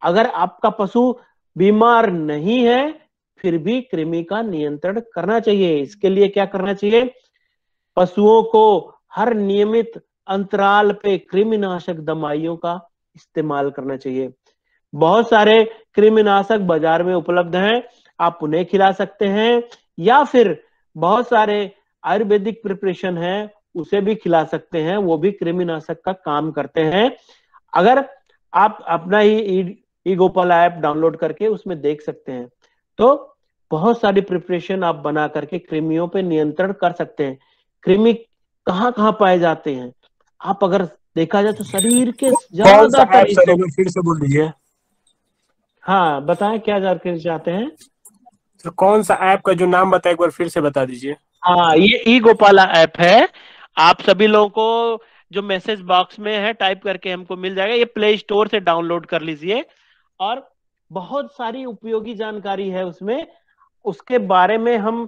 अगर आपका पशु बीमार नहीं है फिर भी कृमि का नियंत्रण करना चाहिए इसके लिए क्या करना चाहिए पशुओं को हर नियमित अंतराल पे कृमिनाशक दवाइयों का इस्तेमाल करना चाहिए बहुत सारे कृमिनाशक बाजार में उपलब्ध हैं आप उन्हें खिला सकते हैं या फिर बहुत सारे आयुर्वेदिक प्रिपरेशन है उसे भी खिला सकते हैं वो भी कृमिनाशक का काम करते हैं अगर आप अपना ही ई गोपाल ऐप डाउनलोड करके उसमें देख सकते हैं तो बहुत सारी प्रिपरेशन आप बना करके कृमियों पे नियंत्रण कर सकते हैं कृमि कहाँ कहाँ पाए जाते हैं आप अगर देखा जाए तो शरीर के ज्यादातर फिर से बोल दीजिए हाँ बताएं क्या जानकारी चाहते हैं तो कौन सा ऐप का जो नाम बताए एक बार फिर से बता दीजिए हाँ ये ई गोपाला ऐप है आप सभी लोगों को जो मैसेज बॉक्स में है टाइप करके हमको मिल जाएगा ये प्ले स्टोर से डाउनलोड कर लीजिए और बहुत सारी उपयोगी जानकारी है उसमें उसके बारे में हम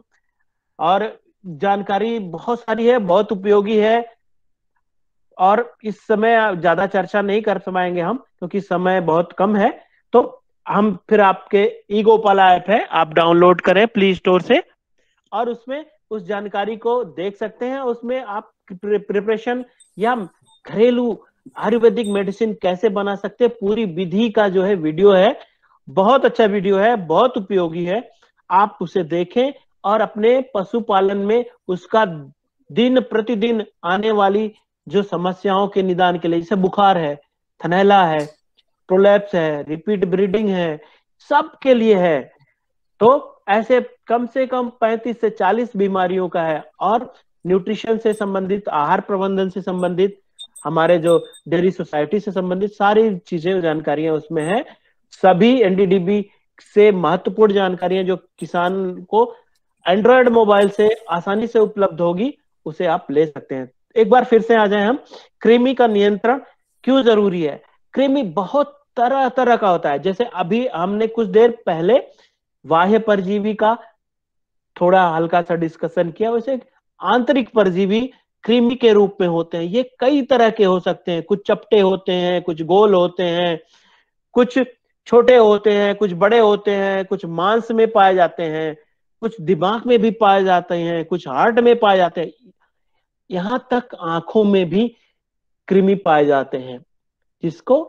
और जानकारी बहुत सारी है बहुत उपयोगी है और इस समय ज्यादा चर्चा नहीं कर पाएंगे हम क्योंकि समय बहुत कम है तो हम फिर आपके ई गोपाला ऐप है आप डाउनलोड करें प्ले स्टोर से और उसमें उस जानकारी को देख सकते हैं उसमें आप प्रिपरेशन या घरेलू आयुर्वेदिक मेडिसिन कैसे बना सकते हैं पूरी विधि का जो है वीडियो है बहुत अच्छा वीडियो है बहुत उपयोगी है आप उसे देखें और अपने पशुपालन में उसका दिन प्रतिदिन आने वाली जो समस्याओं के निदान के लिए जैसे बुखार है थनैला है प्रोलैप्स है रिपीट ब्रीडिंग है सब के लिए है तो ऐसे कम से कम 35 से 40 बीमारियों का है और न्यूट्रिशन से संबंधित आहार प्रबंधन से संबंधित हमारे जो डेयरी सोसाइटी से संबंधित सारी चीजें जानकारियां उसमें है सभी एनडीडीबी से महत्वपूर्ण जानकारियां जो किसान को एंड्रॉयड मोबाइल से आसानी से उपलब्ध होगी उसे आप ले सकते हैं एक बार फिर से आ जाए हम कृमि का नियंत्रण क्यों जरूरी है कृमि बहुत तरह तरह का होता है जैसे अभी हमने कुछ देर पहले बाह्य परजीवी का थोड़ा हल्का सा डिस्कशन किया वैसे आंतरिक परजीवी कृमि के रूप में होते हैं ये कई तरह के हो सकते हैं कुछ चपटे होते हैं कुछ गोल होते हैं कुछ छोटे होते हैं कुछ बड़े होते हैं कुछ मांस में पाए जाते हैं कुछ दिमाग में भी पाए जाते हैं कुछ हार्ट में पाए जाते हैं यहां तक आंखों में भी कृमि पाए जाते हैं जिसको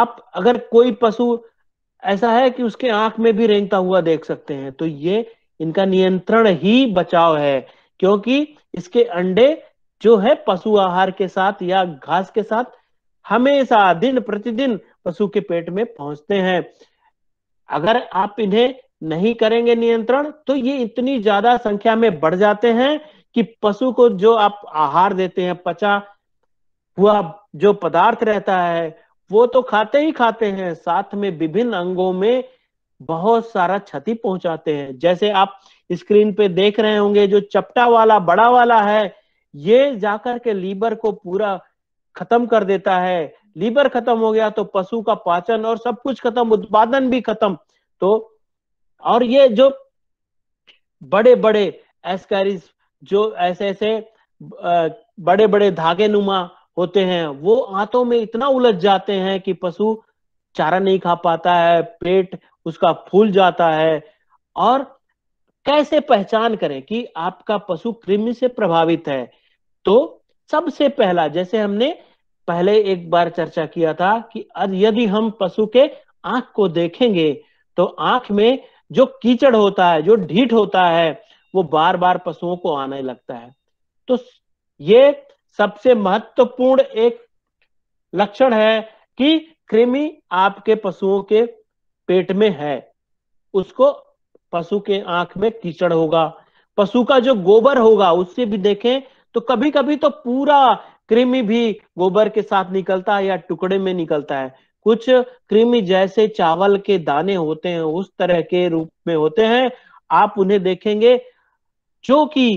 आप अगर कोई पशु ऐसा है कि उसके आंख में भी रेंगता हुआ देख सकते हैं तो ये इनका नियंत्रण ही बचाव है क्योंकि इसके अंडे जो है पशु आहार के साथ या घास के साथ हमेशा दिन प्रतिदिन पशु के पेट में पहुंचते हैं अगर आप इन्हें नहीं करेंगे नियंत्रण तो ये इतनी ज्यादा संख्या में बढ़ जाते हैं कि पशु को जो आप आहार देते हैं पचा हुआ जो पदार्थ रहता है वो तो खाते ही खाते हैं साथ में विभिन्न अंगों में बहुत सारा क्षति पहुंचाते हैं जैसे आप स्क्रीन पे देख रहे होंगे जो चपटा वाला बड़ा वाला है ये जाकर के लीवर को पूरा खत्म कर देता है लीवर खत्म हो गया तो पशु का पाचन और सब कुछ खत्म उत्पादन भी खत्म तो और ये जो बड़े बड़े एस्कैरिस जो ऐसे ऐसे बड़े बड़े धागे नुमा होते हैं वो आंतों में इतना उलझ जाते हैं कि पशु चारा नहीं खा पाता है पेट उसका फूल जाता है और कैसे पहचान करें कि आपका पशु कृमि से प्रभावित है तो सबसे पहला जैसे हमने पहले एक बार चर्चा किया था कि यदि हम पशु के आंख को देखेंगे तो आंख में जो कीचड़ होता है जो ढीठ होता है वो बार बार पशुओं को आने लगता है तो ये सबसे महत्वपूर्ण एक लक्षण है कि कृमि आपके पशुओं के पेट में है उसको पशु के आंख में कीचड़ होगा पशु का जो गोबर होगा उससे भी देखें तो कभी कभी तो पूरा कृमि भी गोबर के साथ निकलता है या टुकड़े में निकलता है कुछ कृमि जैसे चावल के दाने होते हैं उस तरह के रूप में होते हैं आप उन्हें देखेंगे जो कि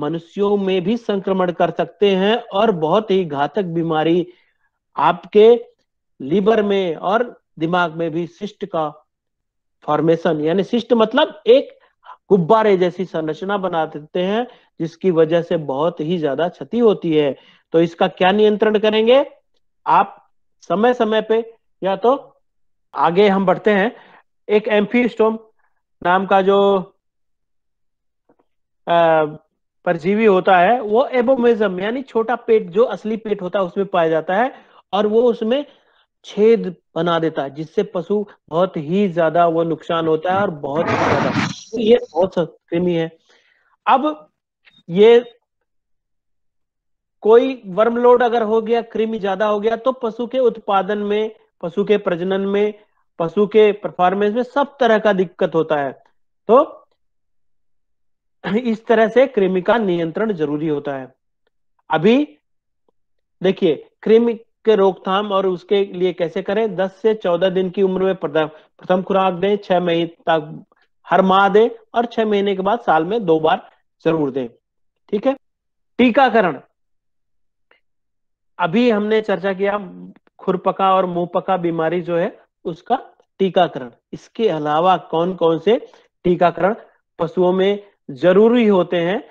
मनुष्यों में भी संक्रमण कर सकते हैं और बहुत ही घातक बीमारी आपके लीवर में और दिमाग में भी सिस्ट का फॉर्मेशन यानी सिस्ट मतलब एक गुब्बारे जैसी संरचना बना देते हैं जिसकी वजह से बहुत ही ज्यादा क्षति होती है तो इसका क्या नियंत्रण करेंगे आप समय समय पे या तो आगे हम बढ़ते हैं एक एम्फी नाम का जो परजीवी होता है वो एबोमेजम यानी छोटा पेट जो असली पेट होता है उसमें पाया जाता है और वो उसमें छेद बना देता है जिससे पशु बहुत ही ज्यादा वो नुकसान होता है और बहुत ही ज्यादा तो ये बहुत कृमि है अब ये कोई वर्म लोड अगर हो गया कृमि ज्यादा हो गया तो पशु के उत्पादन में पशु के प्रजनन में पशु के परफॉर्मेंस में सब तरह का दिक्कत होता है तो इस तरह से कृमि का नियंत्रण जरूरी होता है अभी देखिए कृमि के रोकथाम और उसके लिए कैसे करें 10 से 14 दिन की उम्र में प्रथम खुराक दें छह महीने तक हर माह दें और छह महीने के बाद साल में दो बार जरूर दें ठीक है टीकाकरण अभी हमने चर्चा किया खुरपका और मुंह पका बीमारी जो है उसका टीकाकरण इसके अलावा कौन कौन से टीकाकरण पशुओं में जरूरी होते हैं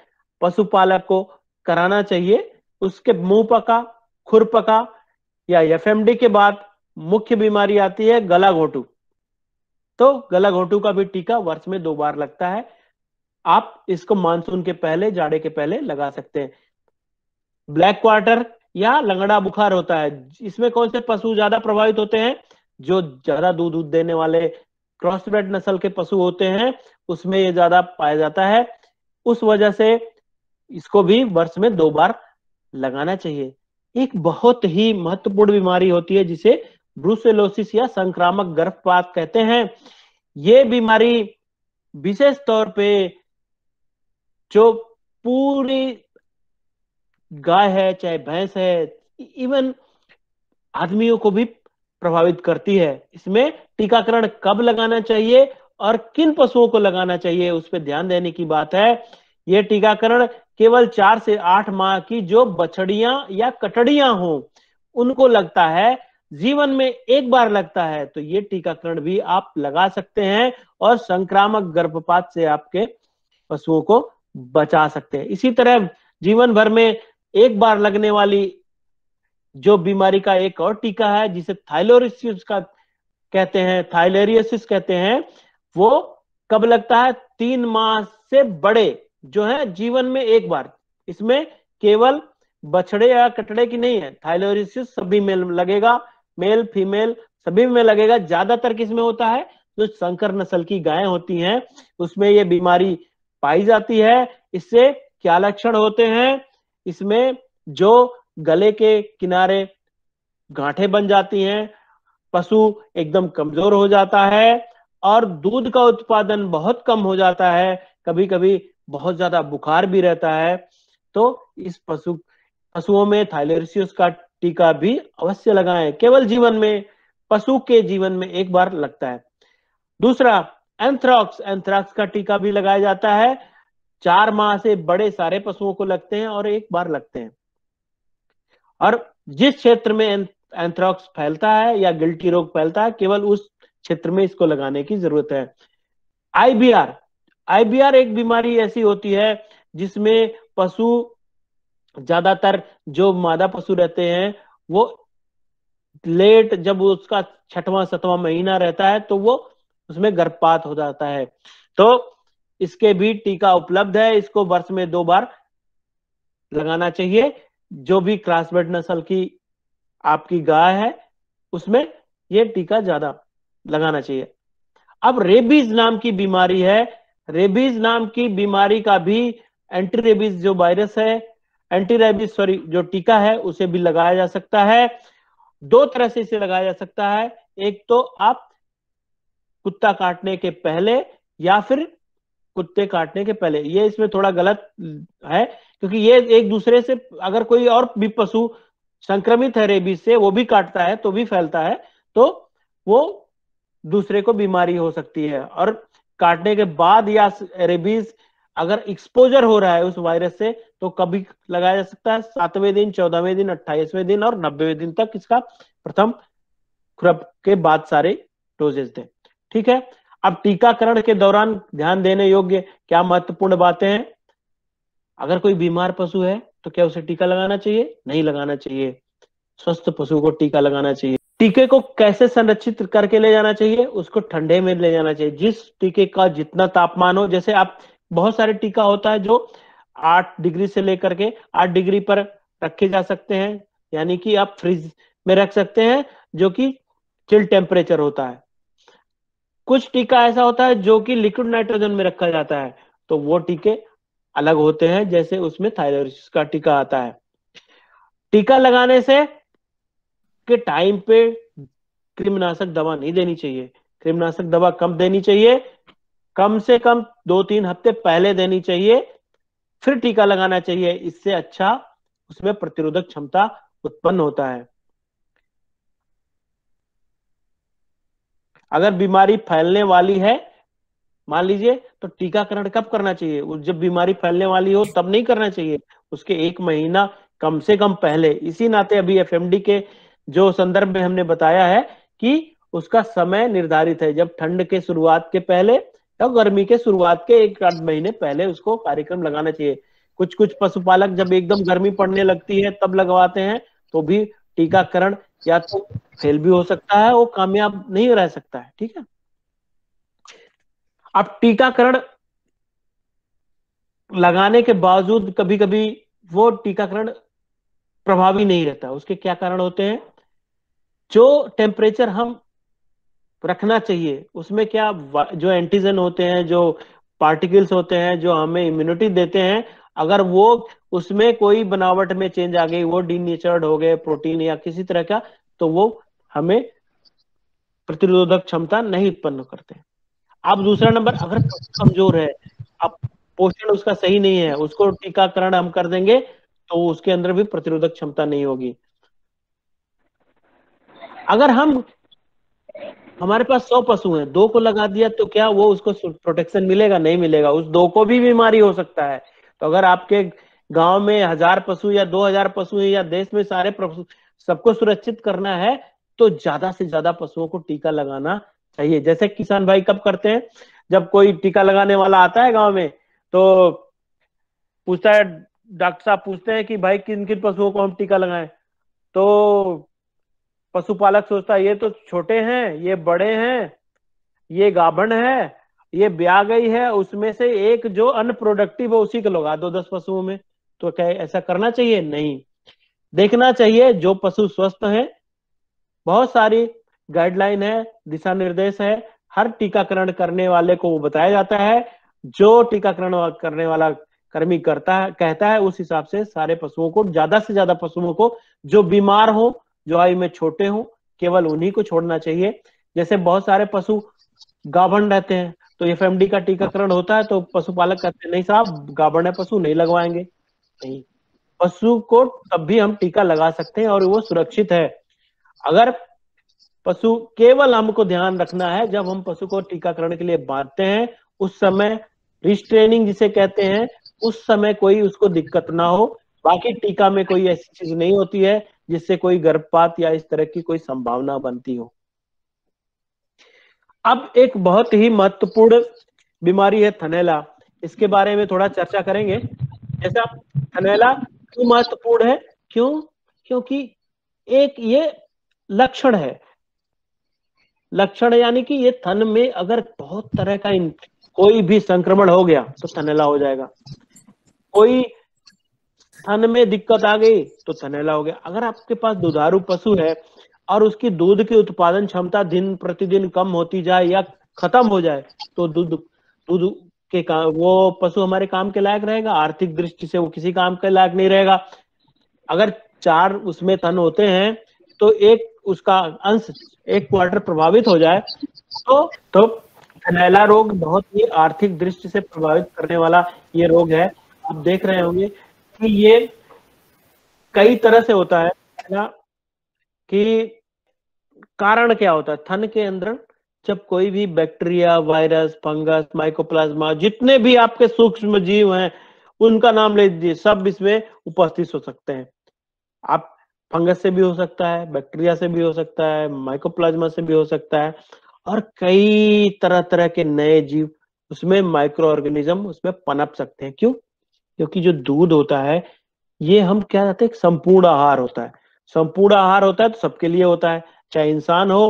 पशुपालक को कराना चाहिए उसके मुंह पका खुर पका या एफएमडी के बाद मुख्य बीमारी आती है गला घोटू तो गला घोटू का भी टीका वर्ष में दो बार लगता है आप इसको मानसून के पहले जाड़े के पहले लगा सकते हैं ब्लैक क्वार्टर या लंगड़ा बुखार होता है इसमें कौन से पशु ज्यादा प्रभावित होते हैं जो ज्यादा दूध दूध देने वाले क्रॉसब्रेड नस्ल के पशु होते हैं उसमें ये ज्यादा पाया जाता है उस वजह से इसको भी वर्ष में दो बार लगाना चाहिए एक बहुत ही महत्वपूर्ण बीमारी होती है जिसे ब्रुसेलोसिस या संक्रामक गर्भपात कहते हैं ये बीमारी विशेष तौर पे जो पूरी गाय है चाहे भैंस है इवन आदमियों को भी प्रभावित करती है इसमें टीकाकरण कब लगाना चाहिए और किन पशुओं को लगाना चाहिए उस पर ध्यान देने की बात है यह टीकाकरण केवल चार से आठ माह की जो बछड़िया या कटड़िया हो उनको लगता है जीवन में एक बार लगता है तो ये टीकाकरण भी आप लगा सकते हैं और संक्रामक गर्भपात से आपके पशुओं को बचा सकते हैं इसी तरह जीवन भर में एक बार लगने वाली जो बीमारी का एक और टीका है जिसे थाइलोरिस का कहते हैं थाइलेरियसिस कहते हैं वो कब लगता है तीन माह से बड़े जो है जीवन में एक बार इसमें केवल बछड़े या कटड़े की नहीं है थाइलोरिसिस सभी में लगेगा मेल फीमेल सभी में लगेगा ज्यादातर किसमें होता है जो तो संकर नस्ल की गायें होती हैं उसमें ये बीमारी पाई जाती है इससे क्या लक्षण होते हैं इसमें जो गले के किनारे गांठे बन जाती हैं पशु एकदम कमजोर हो जाता है और दूध का उत्पादन बहुत कम हो जाता है कभी कभी बहुत ज्यादा बुखार भी रहता है तो इस पशु पशुओं में थाइलेरिसियस का टीका भी अवश्य लगाएं केवल जीवन में पशु के जीवन में एक बार लगता है दूसरा एंथ्रॉक्स एंथ्रॉक्स का टीका भी लगाया जाता है चार माह से बड़े सारे पशुओं को लगते हैं और एक बार लगते हैं और जिस क्षेत्र में एंथ्रॉक्स फैलता है या गिल्टी रोग फैलता है केवल उस क्षेत्र में इसको लगाने की जरूरत है आईबीआर आईबीआर एक बीमारी ऐसी होती है जिसमें पशु ज्यादातर जो मादा पशु रहते हैं वो लेट जब उसका छठवां सतवा महीना रहता है तो वो उसमें गर्भपात हो जाता है तो इसके भी टीका उपलब्ध है इसको वर्ष में दो बार लगाना चाहिए जो भी क्रॉसबेड नस्ल की आपकी गाय है उसमें यह टीका ज्यादा लगाना चाहिए अब रेबीज नाम की बीमारी है रेबीज नाम की बीमारी का भी एंटी रेबीज जो वायरस है एंटी रेबीज सॉरी जो टीका है उसे भी लगाया जा सकता है दो तरह से इसे लगाया जा सकता है एक तो आप कुत्ता काटने के पहले या फिर कुत्ते काटने के पहले ये इसमें थोड़ा गलत है क्योंकि ये एक दूसरे से अगर कोई और भी पशु संक्रमित है रेबीज से वो भी काटता है तो भी फैलता है तो वो दूसरे को बीमारी हो सकती है और काटने के बाद या रेबीज अगर एक्सपोजर हो रहा है उस वायरस से तो कभी लगाया जा सकता है सातवें दिन चौदहवें दिन अट्ठाईसवें दिन और नब्बेवें दिन तक इसका प्रथम खुरप के बाद सारे डोजेस दें ठीक है अब टीकाकरण के दौरान ध्यान देने योग्य क्या महत्वपूर्ण बातें हैं अगर कोई बीमार पशु है तो क्या उसे टीका लगाना चाहिए नहीं लगाना चाहिए स्वस्थ पशु को टीका लगाना चाहिए टीके को कैसे संरक्षित करके ले जाना चाहिए उसको ठंडे में ले जाना चाहिए जिस टीके का जितना तापमान हो जैसे आप बहुत सारे टीका होता है जो आठ डिग्री से लेकर के आठ डिग्री पर रखे जा सकते हैं यानी कि आप फ्रिज में रख सकते हैं जो कि चिल टेम्परेचर होता है कुछ टीका ऐसा होता है जो कि लिक्विड नाइट्रोजन में रखा जाता है तो वो टीके अलग होते हैं जैसे उसमें थायराइड का टीका आता है टीका लगाने से के टाइम पे क्रिमनाशक दवा नहीं देनी चाहिए क्रिमनाशक दवा कब देनी चाहिए कम से कम दो तीन हफ्ते पहले देनी चाहिए फिर टीका लगाना चाहिए इससे अच्छा उसमें प्रतिरोधक क्षमता उत्पन्न होता है अगर बीमारी फैलने वाली है मान लीजिए तो टीकाकरण कब करना चाहिए जब बीमारी फैलने वाली हो तब नहीं करना चाहिए उसके एक महीना कम से कम पहले इसी नाते अभी एफएमडी के जो संदर्भ में हमने बताया है कि उसका समय निर्धारित है जब ठंड के शुरुआत के पहले या गर्मी के शुरुआत के एक आठ महीने पहले उसको कार्यक्रम लगाना चाहिए कुछ कुछ पशुपालक जब एकदम गर्मी पड़ने लगती है तब लगवाते हैं तो भी टीकाकरण या तो फेल भी हो सकता है वो कामयाब नहीं रह सकता है ठीक है अब टीकाकरण लगाने के बावजूद कभी कभी वो टीकाकरण प्रभावी नहीं रहता उसके क्या कारण होते हैं जो टेम्परेचर हम रखना चाहिए उसमें क्या जो एंटीजन होते हैं जो पार्टिकल्स होते हैं जो हमें इम्यूनिटी देते हैं अगर वो उसमें कोई बनावट में चेंज आ गई वो डीनेचर्ड हो गए प्रोटीन या किसी तरह का तो वो हमें प्रतिरोधक क्षमता नहीं उत्पन्न करते अब दूसरा नंबर अगर कमजोर है अब पोषण उसका सही नहीं है उसको टीकाकरण हम कर देंगे तो उसके अंदर भी प्रतिरोधक क्षमता नहीं होगी अगर हम हमारे पास सौ पशु हैं दो को लगा दिया तो क्या वो उसको प्रोटेक्शन मिलेगा नहीं मिलेगा उस दो को भी बीमारी हो सकता है तो अगर आपके गांव में हजार पशु या दो हजार पशु है या देश में सारे सबको सुरक्षित करना है तो ज्यादा से ज्यादा पशुओं को टीका लगाना चाहिए जैसे किसान भाई कब करते हैं जब कोई टीका लगाने वाला आता है गाँव में तो पूछता है डॉक्टर साहब पूछते हैं कि भाई किन किन पशुओं को हम टीका लगाए तो पशुपालक सोचता है ये तो छोटे हैं ये बड़े हैं ये गाभण है ये ब्या गई है उसमें से एक जो अनप्रोडक्टिव है उसी को लगा दो दस पशुओं में तो क्या ऐसा करना चाहिए नहीं देखना चाहिए जो पशु स्वस्थ है बहुत सारी गाइडलाइन है दिशा निर्देश है हर टीकाकरण करने वाले को वो बताया जाता है जो टीकाकरण करने वाला कर्मी करता है कहता है उस हिसाब से सारे पशुओं को ज्यादा से ज्यादा पशुओं को जो बीमार हो जो आयु में छोटे हों केवल उन्हीं को छोड़ना चाहिए जैसे बहुत सारे पशु गाभण रहते हैं तो एफ का टीकाकरण होता है तो पशुपालक कहते हैं नहीं साहब गाभन है पशु नहीं लगवाएंगे नहीं पशु को तब भी हम टीका लगा सकते हैं और वो सुरक्षित है अगर पशु केवल हमको ध्यान रखना है जब हम पशु को टीकाकरण के लिए बांधते हैं उस समय रिस्ट्रेनिंग जिसे कहते हैं उस समय कोई उसको दिक्कत ना हो बाकी टीका में कोई ऐसी चीज नहीं होती है जिससे कोई गर्भपात या इस तरह की कोई संभावना बनती हो अब एक बहुत ही महत्वपूर्ण बीमारी है थनेला इसके बारे में थोड़ा चर्चा करेंगे जैसा थनेला क्यों महत्वपूर्ण है क्यों क्योंकि एक ये लक्षण है लक्षण यानी कि ये थन में अगर बहुत तरह का कोई भी संक्रमण हो गया तो थनेला हो जाएगा कोई थन में दिक्कत आ गई तो थनेला हो गया अगर आपके पास दुधारू पशु है और उसकी दूध की उत्पादन क्षमता दिन प्रतिदिन कम होती जाए या खत्म हो जाए तो दूध दूध के काम वो पशु हमारे काम के लायक रहेगा आर्थिक दृष्टि से वो किसी काम के लायक नहीं रहेगा अगर चार उसमें थन होते हैं तो एक उसका अंश एक क्वार्टर प्रभावित हो जाए तो तो रोग बहुत ही आर्थिक दृष्टि से प्रभावित करने वाला ये रोग है आप देख रहे होंगे कि ये कई तरह से होता है ना कि कारण क्या होता है थन के अंदर जब कोई भी बैक्टीरिया वायरस फंगस माइकोप्लाज्मा जितने भी आपके सूक्ष्म जीव हैं उनका नाम ले लीजिए सब इसमें उपस्थित हो सकते हैं आप फंगस से भी हो सकता है बैक्टीरिया से भी हो सकता है माइकोप्लाज्मा से भी हो सकता है और कई तरह तरह के नए जीव उसमें माइक्रो ऑर्गेनिज्म उसमें पनप सकते हैं क्यों क्योंकि जो दूध होता है ये हम क्या कहते हैं संपूर्ण आहार होता है संपूर्ण आहार होता है तो सबके लिए होता है चाहे इंसान हो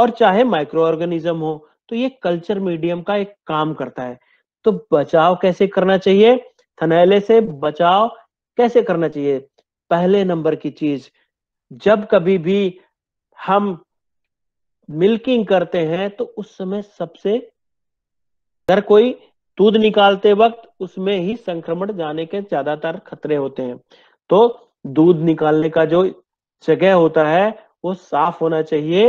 और चाहे माइक्रो ऑर्गेनिज्म हो तो ये कल्चर मीडियम का एक काम करता है तो बचाव कैसे करना चाहिए थनैले से बचाव कैसे करना चाहिए पहले नंबर की चीज जब कभी भी हम मिल्किंग करते हैं तो उस समय सबसे अगर कोई दूध निकालते वक्त उसमें ही संक्रमण जाने के ज्यादातर खतरे होते हैं तो दूध निकालने का जो जगह होता है वो साफ होना चाहिए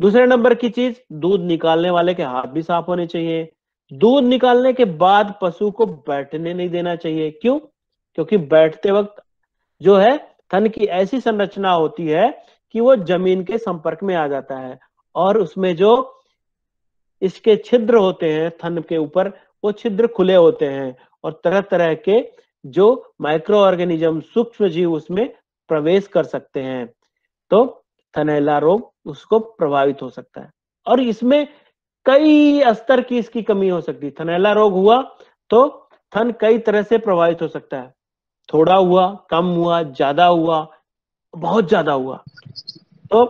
दूसरे नंबर की चीज दूध निकालने वाले के हाथ भी साफ होने चाहिए दूध निकालने के बाद पशु को बैठने नहीं देना चाहिए क्यों क्योंकि बैठते वक्त जो है थन की ऐसी संरचना होती है कि वो जमीन के संपर्क में आ जाता है और उसमें जो इसके छिद्र होते हैं थन के ऊपर वो छिद्र खुले होते हैं और तरह तरह के जो माइक्रो ऑर्गेनिज्म सूक्ष्म जीव उसमें प्रवेश कर सकते हैं तो थनैला रोग उसको प्रभावित हो सकता है और इसमें कई स्तर की इसकी कमी हो सकती है थनैला रोग हुआ तो थन कई तरह से प्रभावित हो सकता है थोड़ा हुआ कम हुआ ज्यादा हुआ बहुत ज्यादा हुआ तो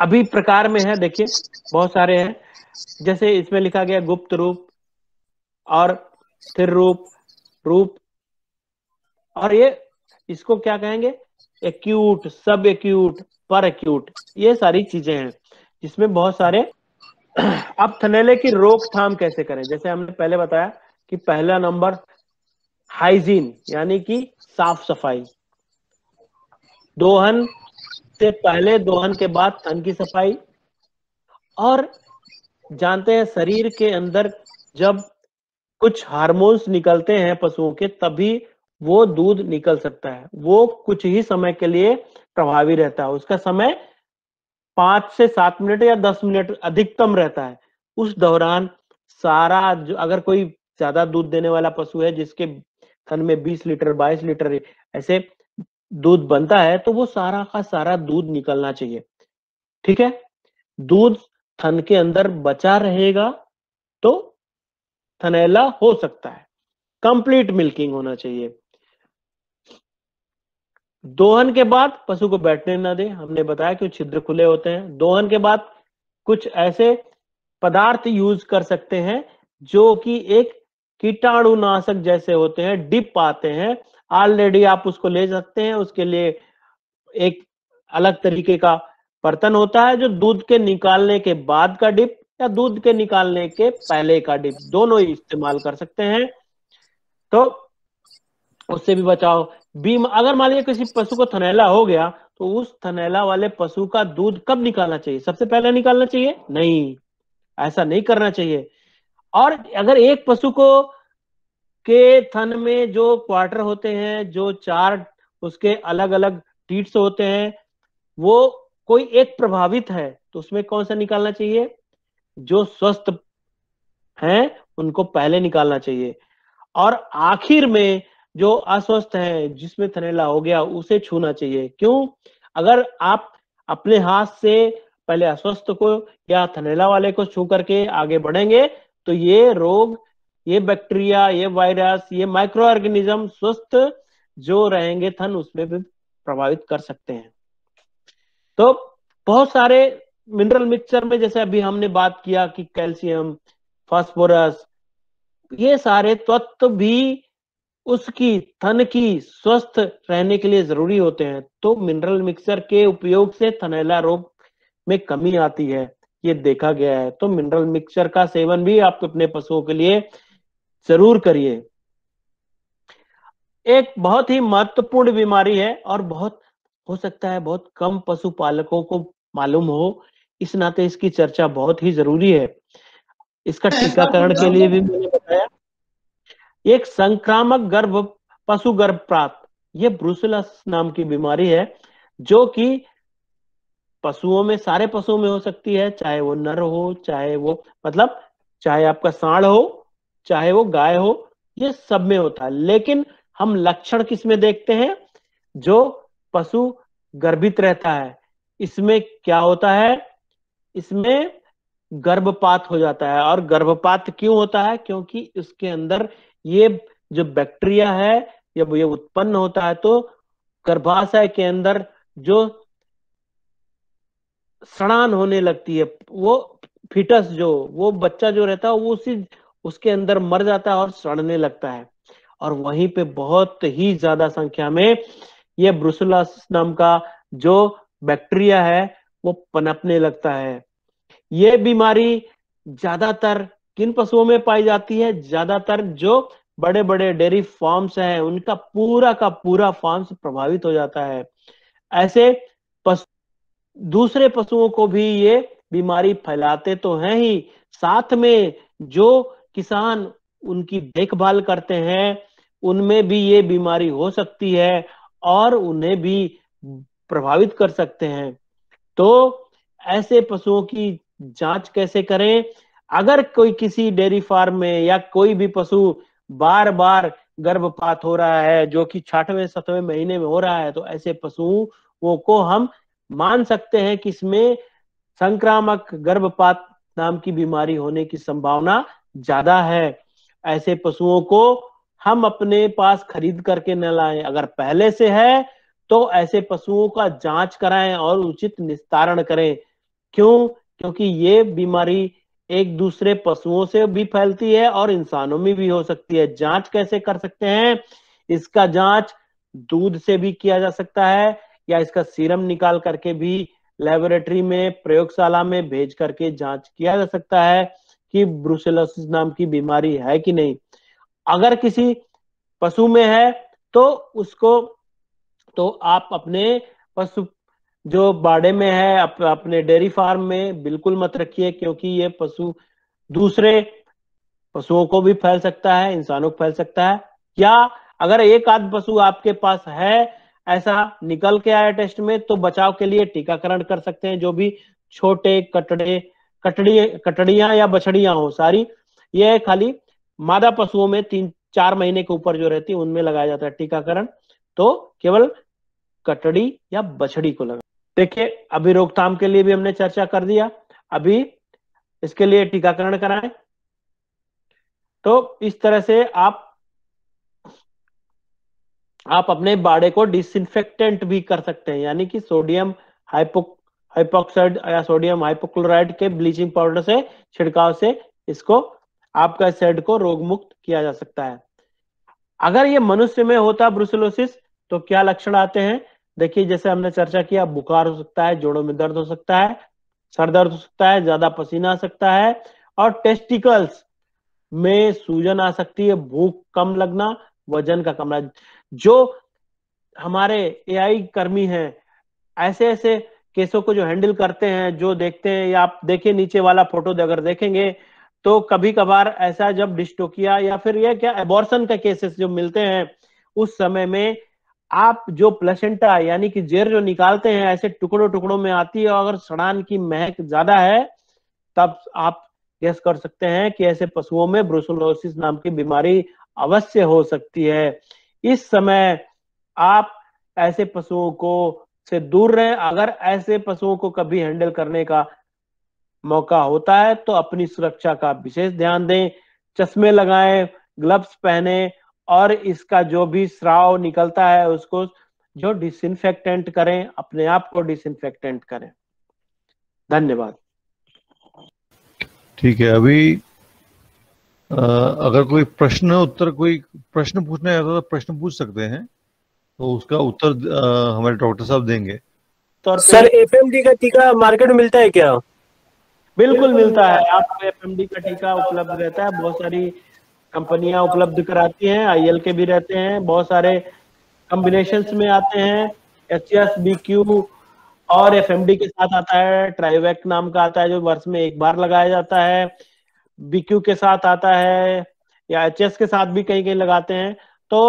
अभी प्रकार में है देखिए बहुत सारे हैं जैसे इसमें लिखा गया गुप्त रूप और स्थिर रूप रूप और ये इसको क्या कहेंगे एक्यूट सब एक्यूट पर एक्यूट ये सारी चीजें हैं जिसमें बहुत सारे अब थनेले की रोकथाम कैसे करें जैसे हमने पहले बताया कि पहला नंबर हाइजीन यानी कि साफ सफाई दोहन से पहले दोहन के बाद थन की सफाई और जानते हैं शरीर के अंदर जब कुछ हार्मोन्स निकलते हैं पशुओं के तभी वो दूध निकल सकता है वो कुछ ही समय के लिए प्रभावी रहता है उसका समय पांच से सात मिनट या दस मिनट अधिकतम रहता है उस दौरान सारा जो अगर कोई ज्यादा दूध देने वाला पशु है जिसके थन में बीस लीटर बाईस लीटर ऐसे दूध बनता है तो वो सारा का सारा दूध निकलना चाहिए ठीक है दूध थन के अंदर बचा रहेगा तो थनैला हो सकता है कंप्लीट मिल्किंग होना चाहिए दोहन के बाद पशु को बैठने ना दे हमने बताया कि छिद्र खुले होते हैं दोहन के बाद कुछ ऐसे पदार्थ यूज कर सकते हैं जो कि एक कीटाणुनाशक जैसे होते हैं डिप आते हैं ऑलरेडी आप उसको ले सकते हैं उसके लिए एक अलग तरीके का बर्तन होता है जो दूध के निकालने के बाद का डिप या दूध के निकालने के पहले का डिप दोनों ही इस्तेमाल कर सकते हैं तो उससे भी बचाओ बीम अगर मान लीजिए किसी पशु को थनैला हो गया तो उस थनैला वाले पशु का दूध कब निकालना चाहिए सबसे पहले निकालना चाहिए नहीं ऐसा नहीं करना चाहिए और अगर एक पशु को के थन में जो क्वार्टर होते हैं जो चार उसके अलग अलग टीट्स होते हैं वो कोई एक प्रभावित है तो उसमें कौन सा निकालना चाहिए जो स्वस्थ हैं उनको पहले निकालना चाहिए और आखिर में जो अस्वस्थ है जिसमें थनेला हो गया उसे छूना चाहिए क्यों अगर आप अपने हाथ से पहले अस्वस्थ को या थनेला वाले को छू करके आगे बढ़ेंगे तो ये रोग ये बैक्टीरिया ये वायरस ये माइक्रो ऑर्गेनिज्म स्वस्थ जो रहेंगे थन उसमें भी प्रभावित कर सकते हैं तो बहुत सारे मिनरल मिक्सचर में जैसे अभी हमने बात किया कि कैल्शियम फास्फोरस ये सारे तत्व भी उसकी थन की स्वस्थ रहने के लिए जरूरी होते हैं तो मिनरल मिक्सचर के उपयोग से थनैला रोग में कमी आती है ये देखा गया है तो मिनरल मिक्सचर का सेवन भी आप अपने पशुओं के लिए जरूर करिए एक बहुत ही महत्वपूर्ण बीमारी है और बहुत हो सकता है बहुत कम पशुपालकों को मालूम हो इस नाते इसकी चर्चा बहुत ही जरूरी है इसका टीकाकरण के लिए भी मैंने बताया एक संक्रामक गर्भ पशु गर्भपात ये ब्रुसुलस नाम की बीमारी है जो कि पशुओं में सारे पशुओं में हो सकती है चाहे वो नर हो चाहे वो मतलब चाहे आपका सांड हो चाहे वो गाय हो ये सब में होता है लेकिन हम लक्षण किस में देखते हैं जो पशु गर्भित रहता है इसमें क्या होता है इसमें गर्भपात हो जाता है और गर्भपात क्यों होता है क्योंकि उसके अंदर ये जो बैक्टीरिया है जब ये उत्पन्न होता है तो गर्भाशय के अंदर जो स्नान होने लगती है वो फिटस जो वो बच्चा जो रहता है वो उसी उसके अंदर मर जाता है और सड़ने लगता है और वहीं पे बहुत ही ज्यादा संख्या में ये ब्रुसुलासिस नाम का जो बैक्टीरिया है वो पनपने लगता है ये बीमारी ज्यादातर किन पशुओं में पाई जाती है ज्यादातर जो बड़े बड़े डेयरी फार्म्स हैं उनका पूरा का पूरा फार्म्स प्रभावित हो जाता है ऐसे पशु दूसरे पशुओं को भी ये बीमारी फैलाते तो हैं ही साथ में जो किसान उनकी देखभाल करते हैं उनमें भी ये बीमारी हो सकती है और उन्हें भी प्रभावित कर सकते हैं तो ऐसे पशुओं की जांच कैसे करें अगर कोई किसी डेयरी फार्म में या कोई भी पशु बार बार गर्भपात हो रहा है जो कि छठवें सतवें महीने में हो रहा है तो ऐसे पशुओं को हम मान सकते हैं कि इसमें संक्रामक गर्भपात नाम की बीमारी होने की संभावना ज्यादा है ऐसे पशुओं को हम अपने पास खरीद करके न लाएं अगर पहले से है तो ऐसे पशुओं का जांच कराएं और उचित निस्तारण करें क्यों क्योंकि ये बीमारी एक दूसरे पशुओं से भी फैलती है और इंसानों में भी हो सकती है जांच कैसे कर सकते हैं इसका जांच दूध से भी किया जा सकता है या इसका सीरम निकाल करके भी लेबोरेटरी में प्रयोगशाला में भेज करके जांच किया जा सकता है कि ब्रुसेलोसिस नाम की बीमारी है कि नहीं अगर किसी पशु में है तो उसको तो आप अपने पशु जो बाड़े में है अप, अपने डेयरी फार्म में बिल्कुल मत रखिए क्योंकि ये पशु दूसरे पशुओं को भी फैल सकता है इंसानों को फैल सकता है या अगर एक आध पशु आपके पास है ऐसा निकल के आया टेस्ट में तो बचाव के लिए टीकाकरण कर सकते हैं जो भी छोटे कटड़े कटड़ी कटड़िया या बछड़िया हो सारी यह खाली मादा पशुओं में तीन चार महीने के ऊपर जो रहती है उनमें लगाया जाता है टीकाकरण तो केवल कटड़ी या बछड़ी को लगा देखिए अभी रोकथाम के लिए भी हमने चर्चा कर दिया अभी इसके लिए टीकाकरण कराएं तो इस तरह से आप आप अपने बाड़े को डिसइंफेक्टेंट भी कर सकते हैं यानी कि सोडियम हाइपो हाइपोक्साइड या सोडियम हाइपोक्लोराइड के ब्लीचिंग पाउडर से छिड़काव से इसको आपका सेड e को रोग मुक्त किया जा सकता है अगर ये मनुष्य में होता ब्रुसिलोसिस तो क्या लक्षण आते हैं देखिए जैसे हमने चर्चा किया बुखार हो सकता है जोड़ों में दर्द हो सकता है सर दर्द हो सकता है ज्यादा पसीना आ सकता है और टेस्टिकल्स में सूजन आ सकती है भूख कम लगना वजन का कमरा जो हमारे एआई कर्मी हैं ऐसे ऐसे केसों को जो हैंडल करते हैं जो देखते हैं या आप देखिए नीचे वाला फोटो अगर देखेंगे तो कभी कभार ऐसा जब डिस्टोकिया या फिर यह क्या एबॉर्सन का केसेस जो मिलते हैं उस समय में आप जो प्लेसेंटा यानी कि जेर जो निकालते हैं ऐसे टुकड़ों टुकड़ों में आती है अगर सड़ान की महक ज्यादा है तब आप गैस कर सकते हैं कि ऐसे पशुओं में ब्रोसोलोसिस नाम की बीमारी अवश्य हो सकती है इस समय आप ऐसे पशुओं को से दूर रहें अगर ऐसे पशुओं को कभी हैंडल करने का मौका होता है तो अपनी सुरक्षा का विशेष ध्यान दें चश्मे लगाएं ग्लव्स पहने और इसका जो भी श्राव निकलता है उसको जो डिसइनफेक्टेंट करें अपने आप को डिसइनफेक्टेंट करें धन्यवाद ठीक है अभी आ, अगर कोई प्रश्न उत्तर कोई प्रश्न पूछना चाहता तो प्रश्न पूछ सकते हैं तो उसका उत्तर हमारे डॉक्टर साहब देंगे तो सर एफएमडी का टीका मार्केट में मिलता है क्या बिल्कुल मिलता है आपको एफएमडी का टीका उपलब्ध रहता है बहुत सारी कंपनियां उपलब्ध कराती हैं आईएल के भी रहते हैं बहुत सारे कॉम्बिनेशन में आते हैं एच एस बी क्यू और एफ के साथ आता है ट्राइवेक नाम का आता है जो वर्ष में एक बार लगाया जाता है बी के साथ आता है या एच के साथ भी कहीं कहीं लगाते हैं तो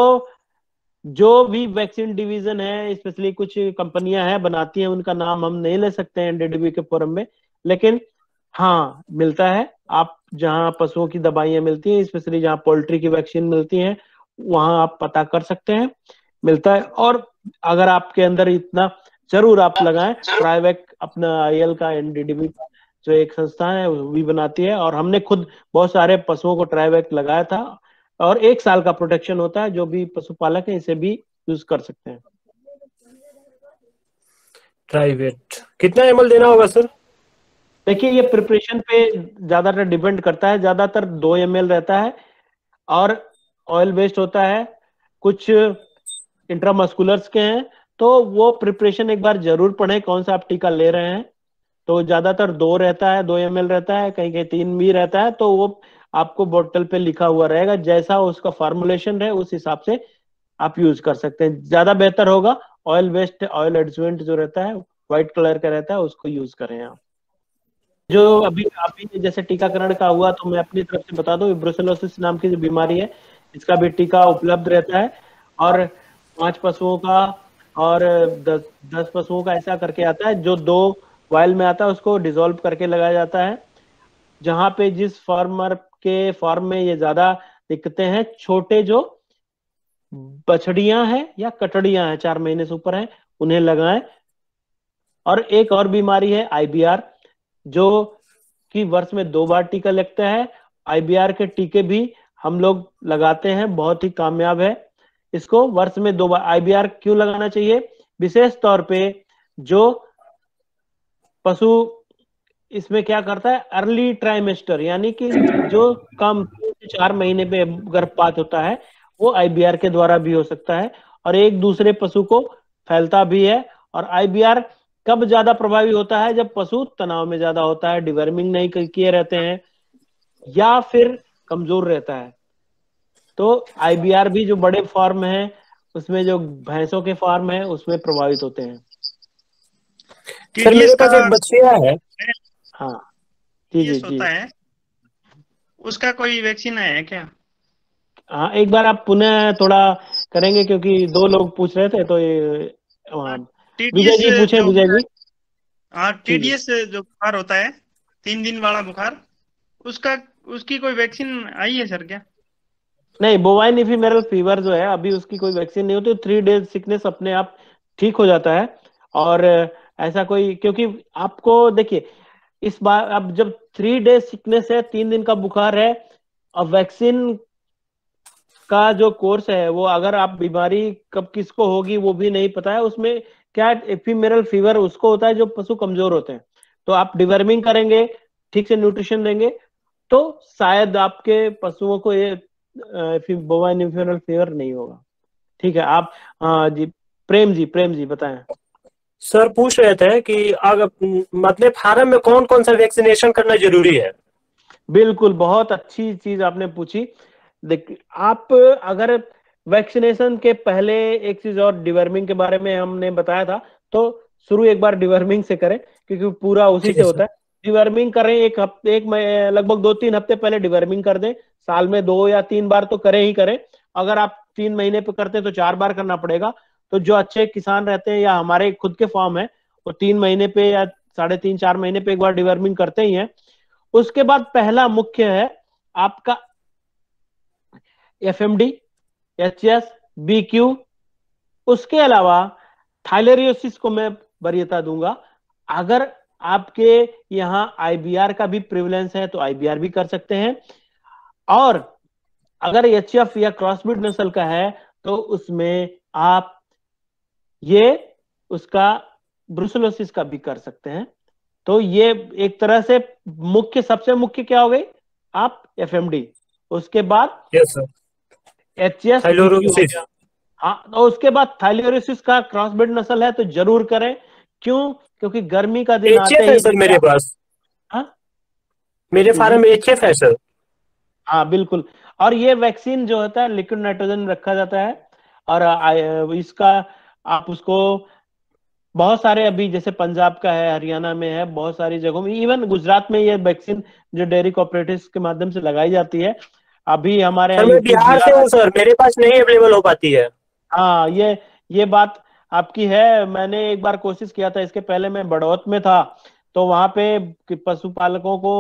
जो भी वैक्सीन डिवीजन है स्पेशली कुछ कंपनियां हैं बनाती हैं उनका नाम हम नहीं ले सकते हैं एनडीडीबी के फोरम में लेकिन हाँ मिलता है आप जहाँ पशुओं की दवाइयां मिलती हैं स्पेशली जहाँ पोल्ट्री की वैक्सीन मिलती है वहां आप पता कर सकते हैं मिलता है और अगर आपके अंदर इतना जरूर आप हाँ, लगाएं प्राइवेट अपना आई का एनडीडीबी जो एक संस्था है वो भी बनाती है और हमने खुद बहुत सारे पशुओं को ट्राइवैक लगाया था और एक साल का प्रोटेक्शन होता है जो भी पशुपालक है इसे भी यूज कर सकते हैं प्राइवेट कितना एमएल देना होगा सर देखिए ये प्रिपरेशन पे ज्यादातर डिपेंड करता है ज्यादातर दो एम रहता है और ऑयल बेस्ड होता है कुछ इंट्रामस्कुलर्स के हैं तो वो प्रिपरेशन एक बार जरूर पढ़े कौन सा आप टीका ले रहे हैं तो ज्यादातर दो रहता है दो एम रहता है कहीं कहीं तीन भी रहता है तो वो आपको बोतल पे लिखा हुआ रहेगा जैसा उसका फॉर्मुलेशन है उस हिसाब से आप यूज कर सकते हैं ज्यादा बेहतर होगा ऑयल वेस्ट ऑयल एडजमेंट जो रहता है व्हाइट कलर का रहता है उसको यूज करें आप जो अभी अभी जैसे टीकाकरण का हुआ तो मैं अपनी तरफ से बता दू ब्रोसेलोसिस नाम की जो बीमारी है इसका भी टीका उपलब्ध रहता है और पांच पशुओं का और दस दस पशुओं का ऐसा करके आता है जो दो वायल में आता है उसको डिजोल्व करके लगाया जाता है जहां पे जिस फार्मर के फॉर्म में ये ज्यादा दिखते हैं छोटे जो बछड़िया हैं या कटड़िया हैं चार महीने से ऊपर हैं उन्हें लगाएं और एक और बीमारी है आईबीआर जो कि वर्ष में दो बार टीका लगता है आईबीआर के टीके भी हम लोग लगाते हैं बहुत ही कामयाब है इसको वर्ष में दो बार आईबीआर क्यों लगाना चाहिए विशेष तौर पे जो पशु इसमें क्या करता है अर्ली ट्राइमेस्टर यानी कि जो काम चार महीने पे गर्भपात होता है वो आईबीआर के द्वारा भी हो सकता है और एक दूसरे पशु को फैलता भी है और आईबीआर कब ज्यादा प्रभावी होता है जब पशु तनाव में ज्यादा होता है डिवर्मिंग नहीं किए रहते हैं या फिर कमजोर रहता है तो आईबीआर भी जो बड़े फार्म है उसमें जो भैंसों के फार्म है उसमें प्रभावित होते हैं सर मेरे पास एक बछिया है हाँ जी जी जी है उसका कोई वैक्सीन है क्या हाँ एक बार आप पुनः थोड़ा करेंगे क्योंकि दो लोग पूछ रहे थे तो हाँ, विजय जी पूछे विजय जी हाँ टीडीएस जो बुखार होता है तीन दिन वाला बुखार उसका उसकी कोई वैक्सीन आई है सर क्या नहीं बोवाइन इफीमेरल फीवर जो है अभी उसकी कोई वैक्सीन नहीं होती थ्री डेज सिकनेस अपने आप ठीक हो जाता है और ऐसा कोई क्योंकि आपको देखिए इस बार अब जब थ्री डे सिकनेस है तीन दिन का बुखार है अब वैक्सीन का जो कोर्स है वो अगर आप बीमारी कब किसको होगी वो भी नहीं पता है उसमें क्या एफिमेरल फीवर उसको होता है जो पशु कमजोर होते हैं तो आप डिवर्मिंग करेंगे ठीक से न्यूट्रिशन देंगे तो शायद आपके पशुओं को ये बोवाइन फीवर नहीं होगा ठीक है आप आ, हाँ जी प्रेम जी प्रेम जी बताएं सर पूछ रहे थे कि अगर मतलब फार्म में कौन कौन सा वैक्सीनेशन करना जरूरी है बिल्कुल बहुत अच्छी चीज आपने पूछी देख आप अगर वैक्सीनेशन के पहले एक चीज और डिवर्मिंग के बारे में हमने बताया था तो शुरू एक बार डिवर्मिंग से करें क्योंकि पूरा उसी से होता है डिवर्मिंग करें एक हफ्ते एक लगभग दो तीन हफ्ते पहले डिवर्मिंग कर दें साल में दो या तीन बार तो करें ही करें अगर आप तीन महीने पे करते हैं तो चार बार करना पड़ेगा तो जो अच्छे किसान रहते हैं या हमारे खुद के फॉर्म है वो तीन महीने पे या साढ़े तीन चार महीने पे एक बार डिवर्मिंग करते ही है उसके बाद पहला मुख्य है आपका F M D H S B Q उसके अलावा थाइलेरियोसिस को मैं वरीयता दूंगा अगर आपके यहाँ आईबीआर का भी प्रिवलेंस है तो आईबीआर भी कर सकते हैं और अगर एच या क्रॉसब्रिड नस्ल का है तो उसमें आप ये उसका ब्रुसलोसिस का भी कर सकते हैं तो ये एक तरह से मुख्य सबसे मुख्य क्या हो गई आप एफ उसके बाद एच एस हाँ और तो उसके बाद थाइलोरिसिस का क्रॉस ब्रिड है तो जरूर करें क्यों क्योंकि गर्मी का दिन आते है सर मेरे पास हाँ? मेरे फार्म में एचएफ हम्म। है सर हाँ बिल्कुल और ये वैक्सीन जो होता है लिक्विड नाइट्रोजन रखा जाता है और इसका आप उसको बहुत सारे अभी जैसे पंजाब का है हरियाणा में है बहुत सारी जगहों में इवन गुजरात में ये वैक्सीन जो डेयरी कोऑपरेटिव के माध्यम से लगाई जाती है अभी हमारे सर, मैं बिहार से हूँ सर मेरे पास नहीं अवेलेबल हो पाती है हाँ ये ये बात आपकी है मैंने एक बार कोशिश किया था इसके पहले मैं बड़ौत में था तो वहां पे पशुपालकों को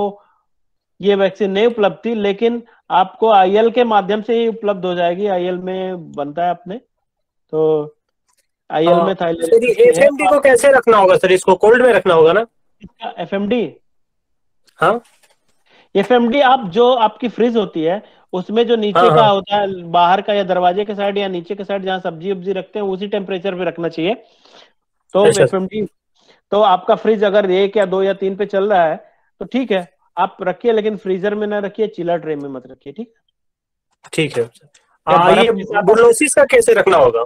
ये वैक्सीन नहीं उपलब्ध थी लेकिन आपको आईएल के माध्यम से ही उपलब्ध हो जाएगी आईएल में बनता है अपने तो आईएल हाँ। में था एफएमडी तो को कैसे रखना होगा सर इसको कोल्ड में रखना होगा ना इसका एफएमडी हाँ एफएमडी आप जो आपकी फ्रिज होती है उसमें जो नीचे हाँ, का हाँ. होता है बाहर का या दरवाजे के साइड या नीचे के साइड जहाँ सब्जी उब्जी रखते हैं उसी टेम्परेचर पे रखना चाहिए तो एफएमडी अच्छा, अच्छा। तो आपका फ्रिज अगर एक या दो या तीन पे चल रहा है तो ठीक है आप रखिए लेकिन फ्रीजर में ना रखिए चिलर ट्रे में मत रखिए ठीक ठीक है आ, हाँ, ये का कैसे रखना होगा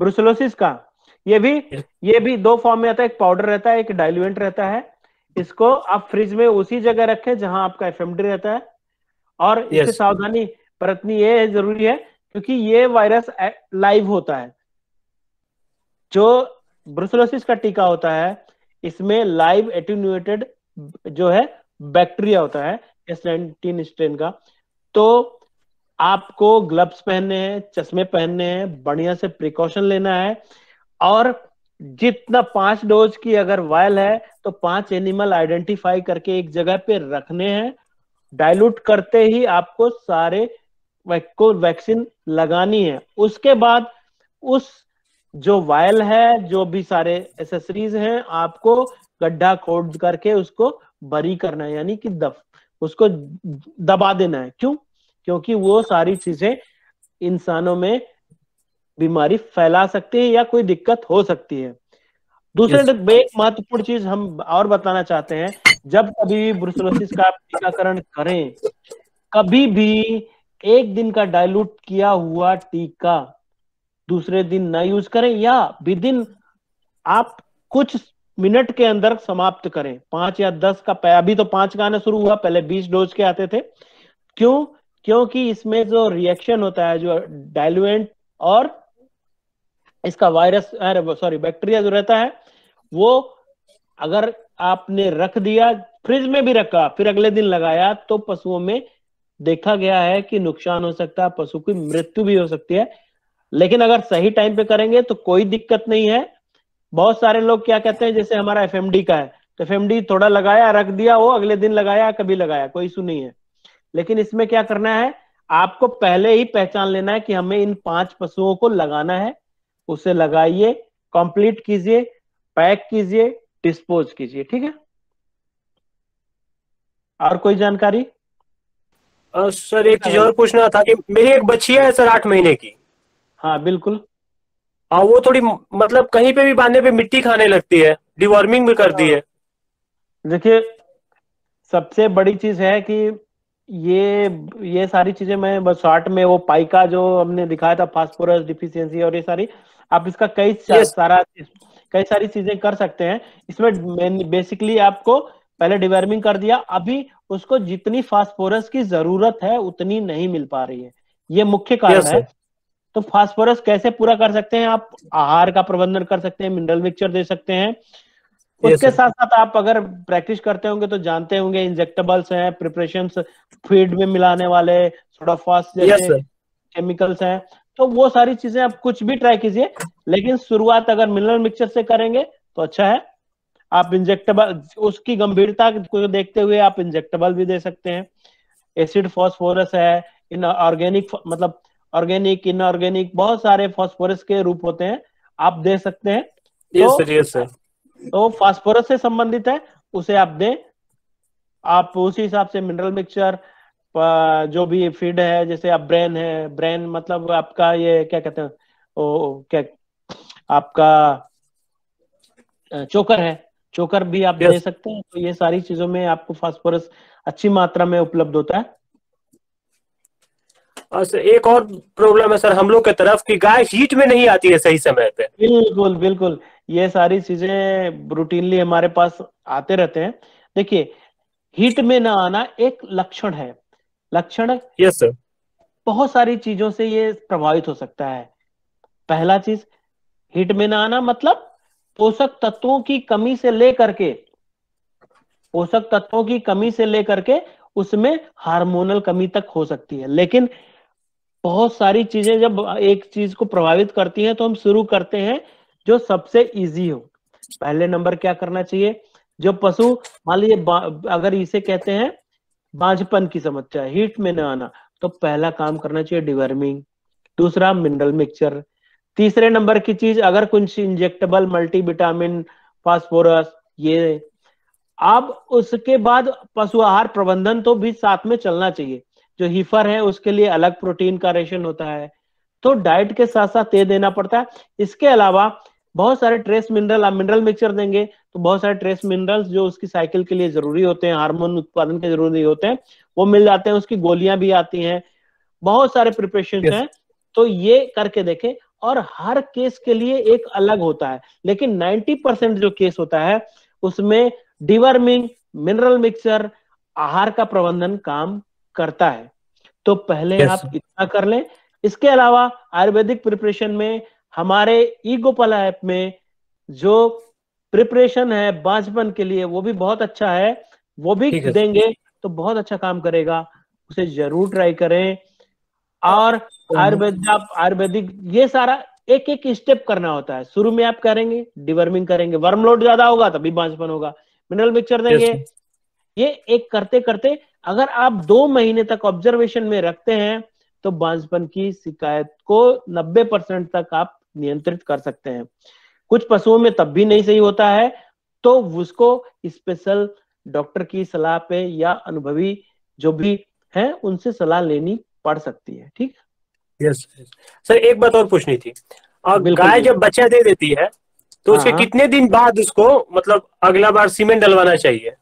ब्रुसलोसिस का ये भी ये भी दो फॉर्म में आता है एक पाउडर रहता है एक डाइल्यूएंट रहता है इसको आप फ्रिज में उसी जगह रखें जहां आपका एफ रहता है और इससे सावधानी बरतनी ये है जरूरी है क्योंकि ये वायरस लाइव होता है जो ब्रुसलोसिस का टीका होता है इसमें लाइव एटीन्यूएटेड जो है बैक्टीरिया होता है एस नाइनटीन स्ट्रेन का तो आपको ग्लव्स पहनने हैं चश्मे पहनने हैं बढ़िया से प्रिकॉशन लेना है और जितना पांच डोज की अगर वायल है तो पांच एनिमल आइडेंटिफाई करके एक जगह पे रखने हैं डाइल्यूट करते ही आपको सारे को वैक्सीन लगानी है उसके बाद उस जो वायल है जो भी सारे एसेसरीज हैं आपको गड्ढा खोद करके उसको बरी करना है यानी कि दफ उसको दबा देना है क्यों क्योंकि वो सारी चीजें इंसानों में बीमारी फैला सकती है या कोई दिक्कत हो सकती है दूसरे एक महत्वपूर्ण चीज हम और बताना चाहते हैं जब कभी भी ब्रुसलोसिस का टीकाकरण करें कभी भी एक दिन का डाइल्यूट किया हुआ टीका दूसरे दिन ना यूज करें या विद इन आप कुछ मिनट के अंदर समाप्त करें पांच या दस का अभी तो पांच का आना शुरू हुआ पहले बीस डोज के आते थे क्यों क्योंकि इसमें जो रिएक्शन होता है जो डायलुएंट और इसका वायरस सॉरी बैक्टीरिया जो रहता है वो अगर आपने रख दिया फ्रिज में भी रखा फिर अगले दिन लगाया तो पशुओं में देखा गया है कि नुकसान हो सकता है पशु की मृत्यु भी हो सकती है लेकिन अगर सही टाइम पे करेंगे तो कोई दिक्कत नहीं है बहुत सारे लोग क्या कहते हैं जैसे हमारा एफएमडी का है तो एफएमडी थोड़ा लगाया रख दिया वो अगले दिन लगाया कभी लगाया कोई इशू नहीं है लेकिन इसमें क्या करना है आपको पहले ही पहचान लेना है कि हमें इन पांच पशुओं को लगाना है उसे लगाइए कंप्लीट कीजिए पैक कीजिए डिस्पोज कीजिए ठीक है और कोई जानकारी आ, सर एक चीज और पूछना था कि मेरी एक बच्ची है सर आठ महीने की हाँ बिल्कुल आ, हाँ, वो थोड़ी मतलब कहीं पे भी बांधने पे मिट्टी खाने लगती है डिवॉर्मिंग भी करती हाँ। है देखिए सबसे बड़ी चीज है कि ये ये सारी चीजें मैं बस शॉर्ट में वो पाइका जो हमने दिखाया था फास्फोरस डिफिशियंसी और ये सारी आप इसका कई yes. सारा कई सारी चीजें कर सकते हैं इसमें बेसिकली आपको पहले डिवर्मिंग कर दिया अभी उसको जितनी फास्फोरस की जरूरत है उतनी नहीं मिल पा रही है ये मुख्य कारण yes, है तो फास्फोरस कैसे पूरा कर सकते हैं आप आहार का प्रबंधन कर सकते हैं मिनरल मिक्सचर दे सकते हैं उसके साथ साथ आप अगर प्रैक्टिस करते होंगे तो जानते होंगे इंजेक्टेबल्स हैं प्रिपरेशन फीड में मिलाने वाले थोड़ा फास्ट जैसे केमिकल्स हैं तो वो सारी चीजें आप कुछ भी ट्राई कीजिए लेकिन शुरुआत अगर मिनरल मिक्सचर से करेंगे तो अच्छा है आप इंजेक्टेबल उसकी गंभीरता को देखते हुए आप इंजेक्टेबल भी दे सकते हैं एसिड फॉस्फोरस है इन ऑर्गेनिक मतलब ऑर्गेनिक इनऑर्गेनिक बहुत सारे फॉस्फोरस के रूप होते हैं आप दे सकते हैं तो, तो फास्फोरस से संबंधित है उसे आप दें आप उसी हिसाब से मिनरल मिक्सचर जो भी फीड है जैसे आप ब्रेन है ब्रेन मतलब आपका ये क्या कहते हैं ओ, क्या आपका चोकर है चोकर भी आप yes. दे सकते हैं तो ये सारी चीजों में आपको फास्फोरस अच्छी मात्रा में उपलब्ध होता है सर एक और प्रॉब्लम है सर हम लोग की तरफ कि गाय हीट में नहीं आती है सही समय पे बिल्कुल बिल्कुल ये सारी चीजें रूटीनली हमारे पास आते रहते हैं देखिए हीट में ना आना एक लक्षण है लक्षण यस सर बहुत सारी चीजों से ये प्रभावित हो सकता है पहला चीज हीट में ना आना मतलब पोषक तत्वों की कमी से लेकर के पोषक तत्वों की कमी से लेकर के उसमें हार्मोनल कमी तक हो सकती है लेकिन बहुत सारी चीजें जब एक चीज को प्रभावित करती हैं तो हम शुरू करते हैं जो सबसे इजी हो पहले नंबर क्या करना चाहिए जो पशु मान लीजिए अगर इसे कहते हैं बांझपन की समस्या हीट में न आना तो पहला काम करना चाहिए डिवर्मिंग दूसरा मिनरल मिक्सचर तीसरे नंबर की चीज अगर कुछ इंजेक्टेबल मल्टीविटामिन फास्फोरस ये अब उसके बाद पशु आहार प्रबंधन तो भी साथ में चलना चाहिए जो हिफर है उसके लिए अलग प्रोटीन का रेशन होता है तो डाइट के साथ साथ ये देना पड़ता है इसके अलावा बहुत सारे ट्रेस मिनरल आप मिनरल मिक्सचर देंगे तो बहुत सारे ट्रेस मिनरल्स जो उसकी साइकिल के लिए जरूरी होते हैं हार्मोन उत्पादन के जरूरी होते हैं वो मिल जाते हैं उसकी गोलियां भी आती हैं बहुत सारे प्रिपरेशन yes. हैं तो ये करके देखें और हर केस के लिए एक अलग होता है लेकिन 90 परसेंट जो केस होता है उसमें डिवर्मिंग मिनरल मिक्सचर आहार का प्रबंधन काम करता है तो पहले yes. आप इतना कर लें इसके अलावा आयुर्वेदिक प्रिपरेशन में हमारे ई गोपाला ऐप में जो प्रिपरेशन है बांझपन के लिए वो भी बहुत अच्छा है वो भी देंगे तो बहुत अच्छा काम करेगा उसे जरूर ट्राई करें और आयुर्वेद आप आयुर्वेदिक ये सारा एक एक स्टेप करना होता है शुरू में आप करेंगे डिवर्मिंग करेंगे वर्मलोड ज्यादा होगा तभी बांझपन होगा मिनरल मिक्सचर देंगे ये एक करते करते अगर आप दो महीने तक ऑब्जर्वेशन में रखते हैं तो बांझपन की शिकायत को 90 परसेंट तक आप नियंत्रित कर सकते हैं कुछ पशुओं में तब भी नहीं सही होता है तो उसको स्पेशल डॉक्टर की सलाह पे या अनुभवी जो भी है उनसे सलाह लेनी पड़ सकती है ठीक यस सर एक बात और पूछनी थी और गाय जब बच्चा दे देती है तो उसके हाँ। कितने दिन बाद उसको मतलब अगला बार सीमेंट डलवाना चाहिए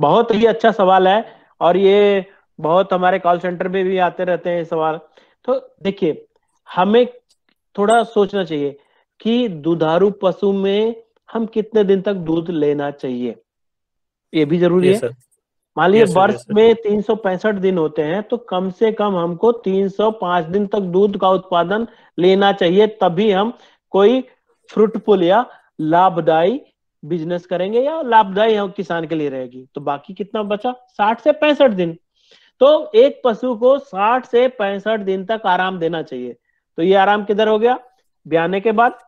बहुत ही अच्छा सवाल है और ये बहुत हमारे कॉल सेंटर में भी आते रहते हैं सवाल तो देखिए हमें थोड़ा सोचना चाहिए कि दुधारू पशु में हम कितने दिन तक दूध लेना चाहिए ये भी जरूरी है मान लीजिए वर्ष में तीन दिन होते हैं तो कम से कम हमको 305 दिन तक दूध का उत्पादन लेना चाहिए तभी हम कोई फ्रूटफुल या लाभदायी बिजनेस करेंगे या लाभदायी हम किसान के लिए रहेगी तो बाकी कितना बचा साठ से पैंसठ दिन तो एक पशु को साठ से पैंसठ दिन तक आराम देना चाहिए तो ये आराम किधर हो गया ब्याने के बाद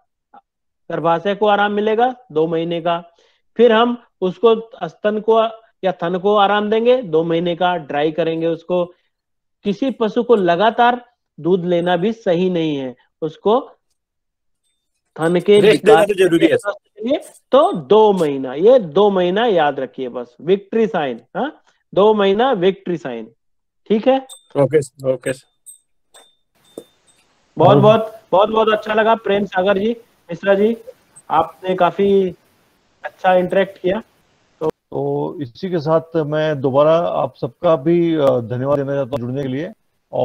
गर्भाशय को आराम मिलेगा दो महीने का फिर हम उसको स्तन को या थन को आराम देंगे दो महीने का ड्राई करेंगे उसको किसी पशु को लगातार दूध लेना भी सही नहीं है उसको थन के तो जरूरी है तो दो महीना ये दो महीना याद रखिए बस विक्ट्री साइन हाँ दो महीना विक्ट्री साइन ठीक है ओके ओके बहुत बहुत बहुत बहुत अच्छा लगा प्रेम सागर जी मिश्रा जी आपने काफी अच्छा इंटरेक्ट किया तो, तो इसी के साथ मैं दोबारा आप सबका भी धन्यवाद देना चाहता हूँ जुड़ने के लिए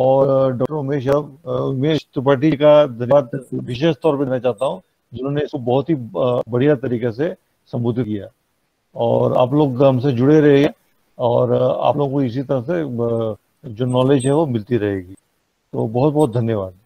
और डॉक्टर उमेश उमेश त्रिपाठी का धन्यवाद विशेष तौर पर देना चाहता हूँ जिन्होंने इसको बहुत ही बढ़िया तरीके से संबोधित किया और आप लोग हमसे जुड़े रहे और आप लोगों को इसी तरह से जो नॉलेज है वो मिलती रहेगी तो बहुत बहुत धन्यवाद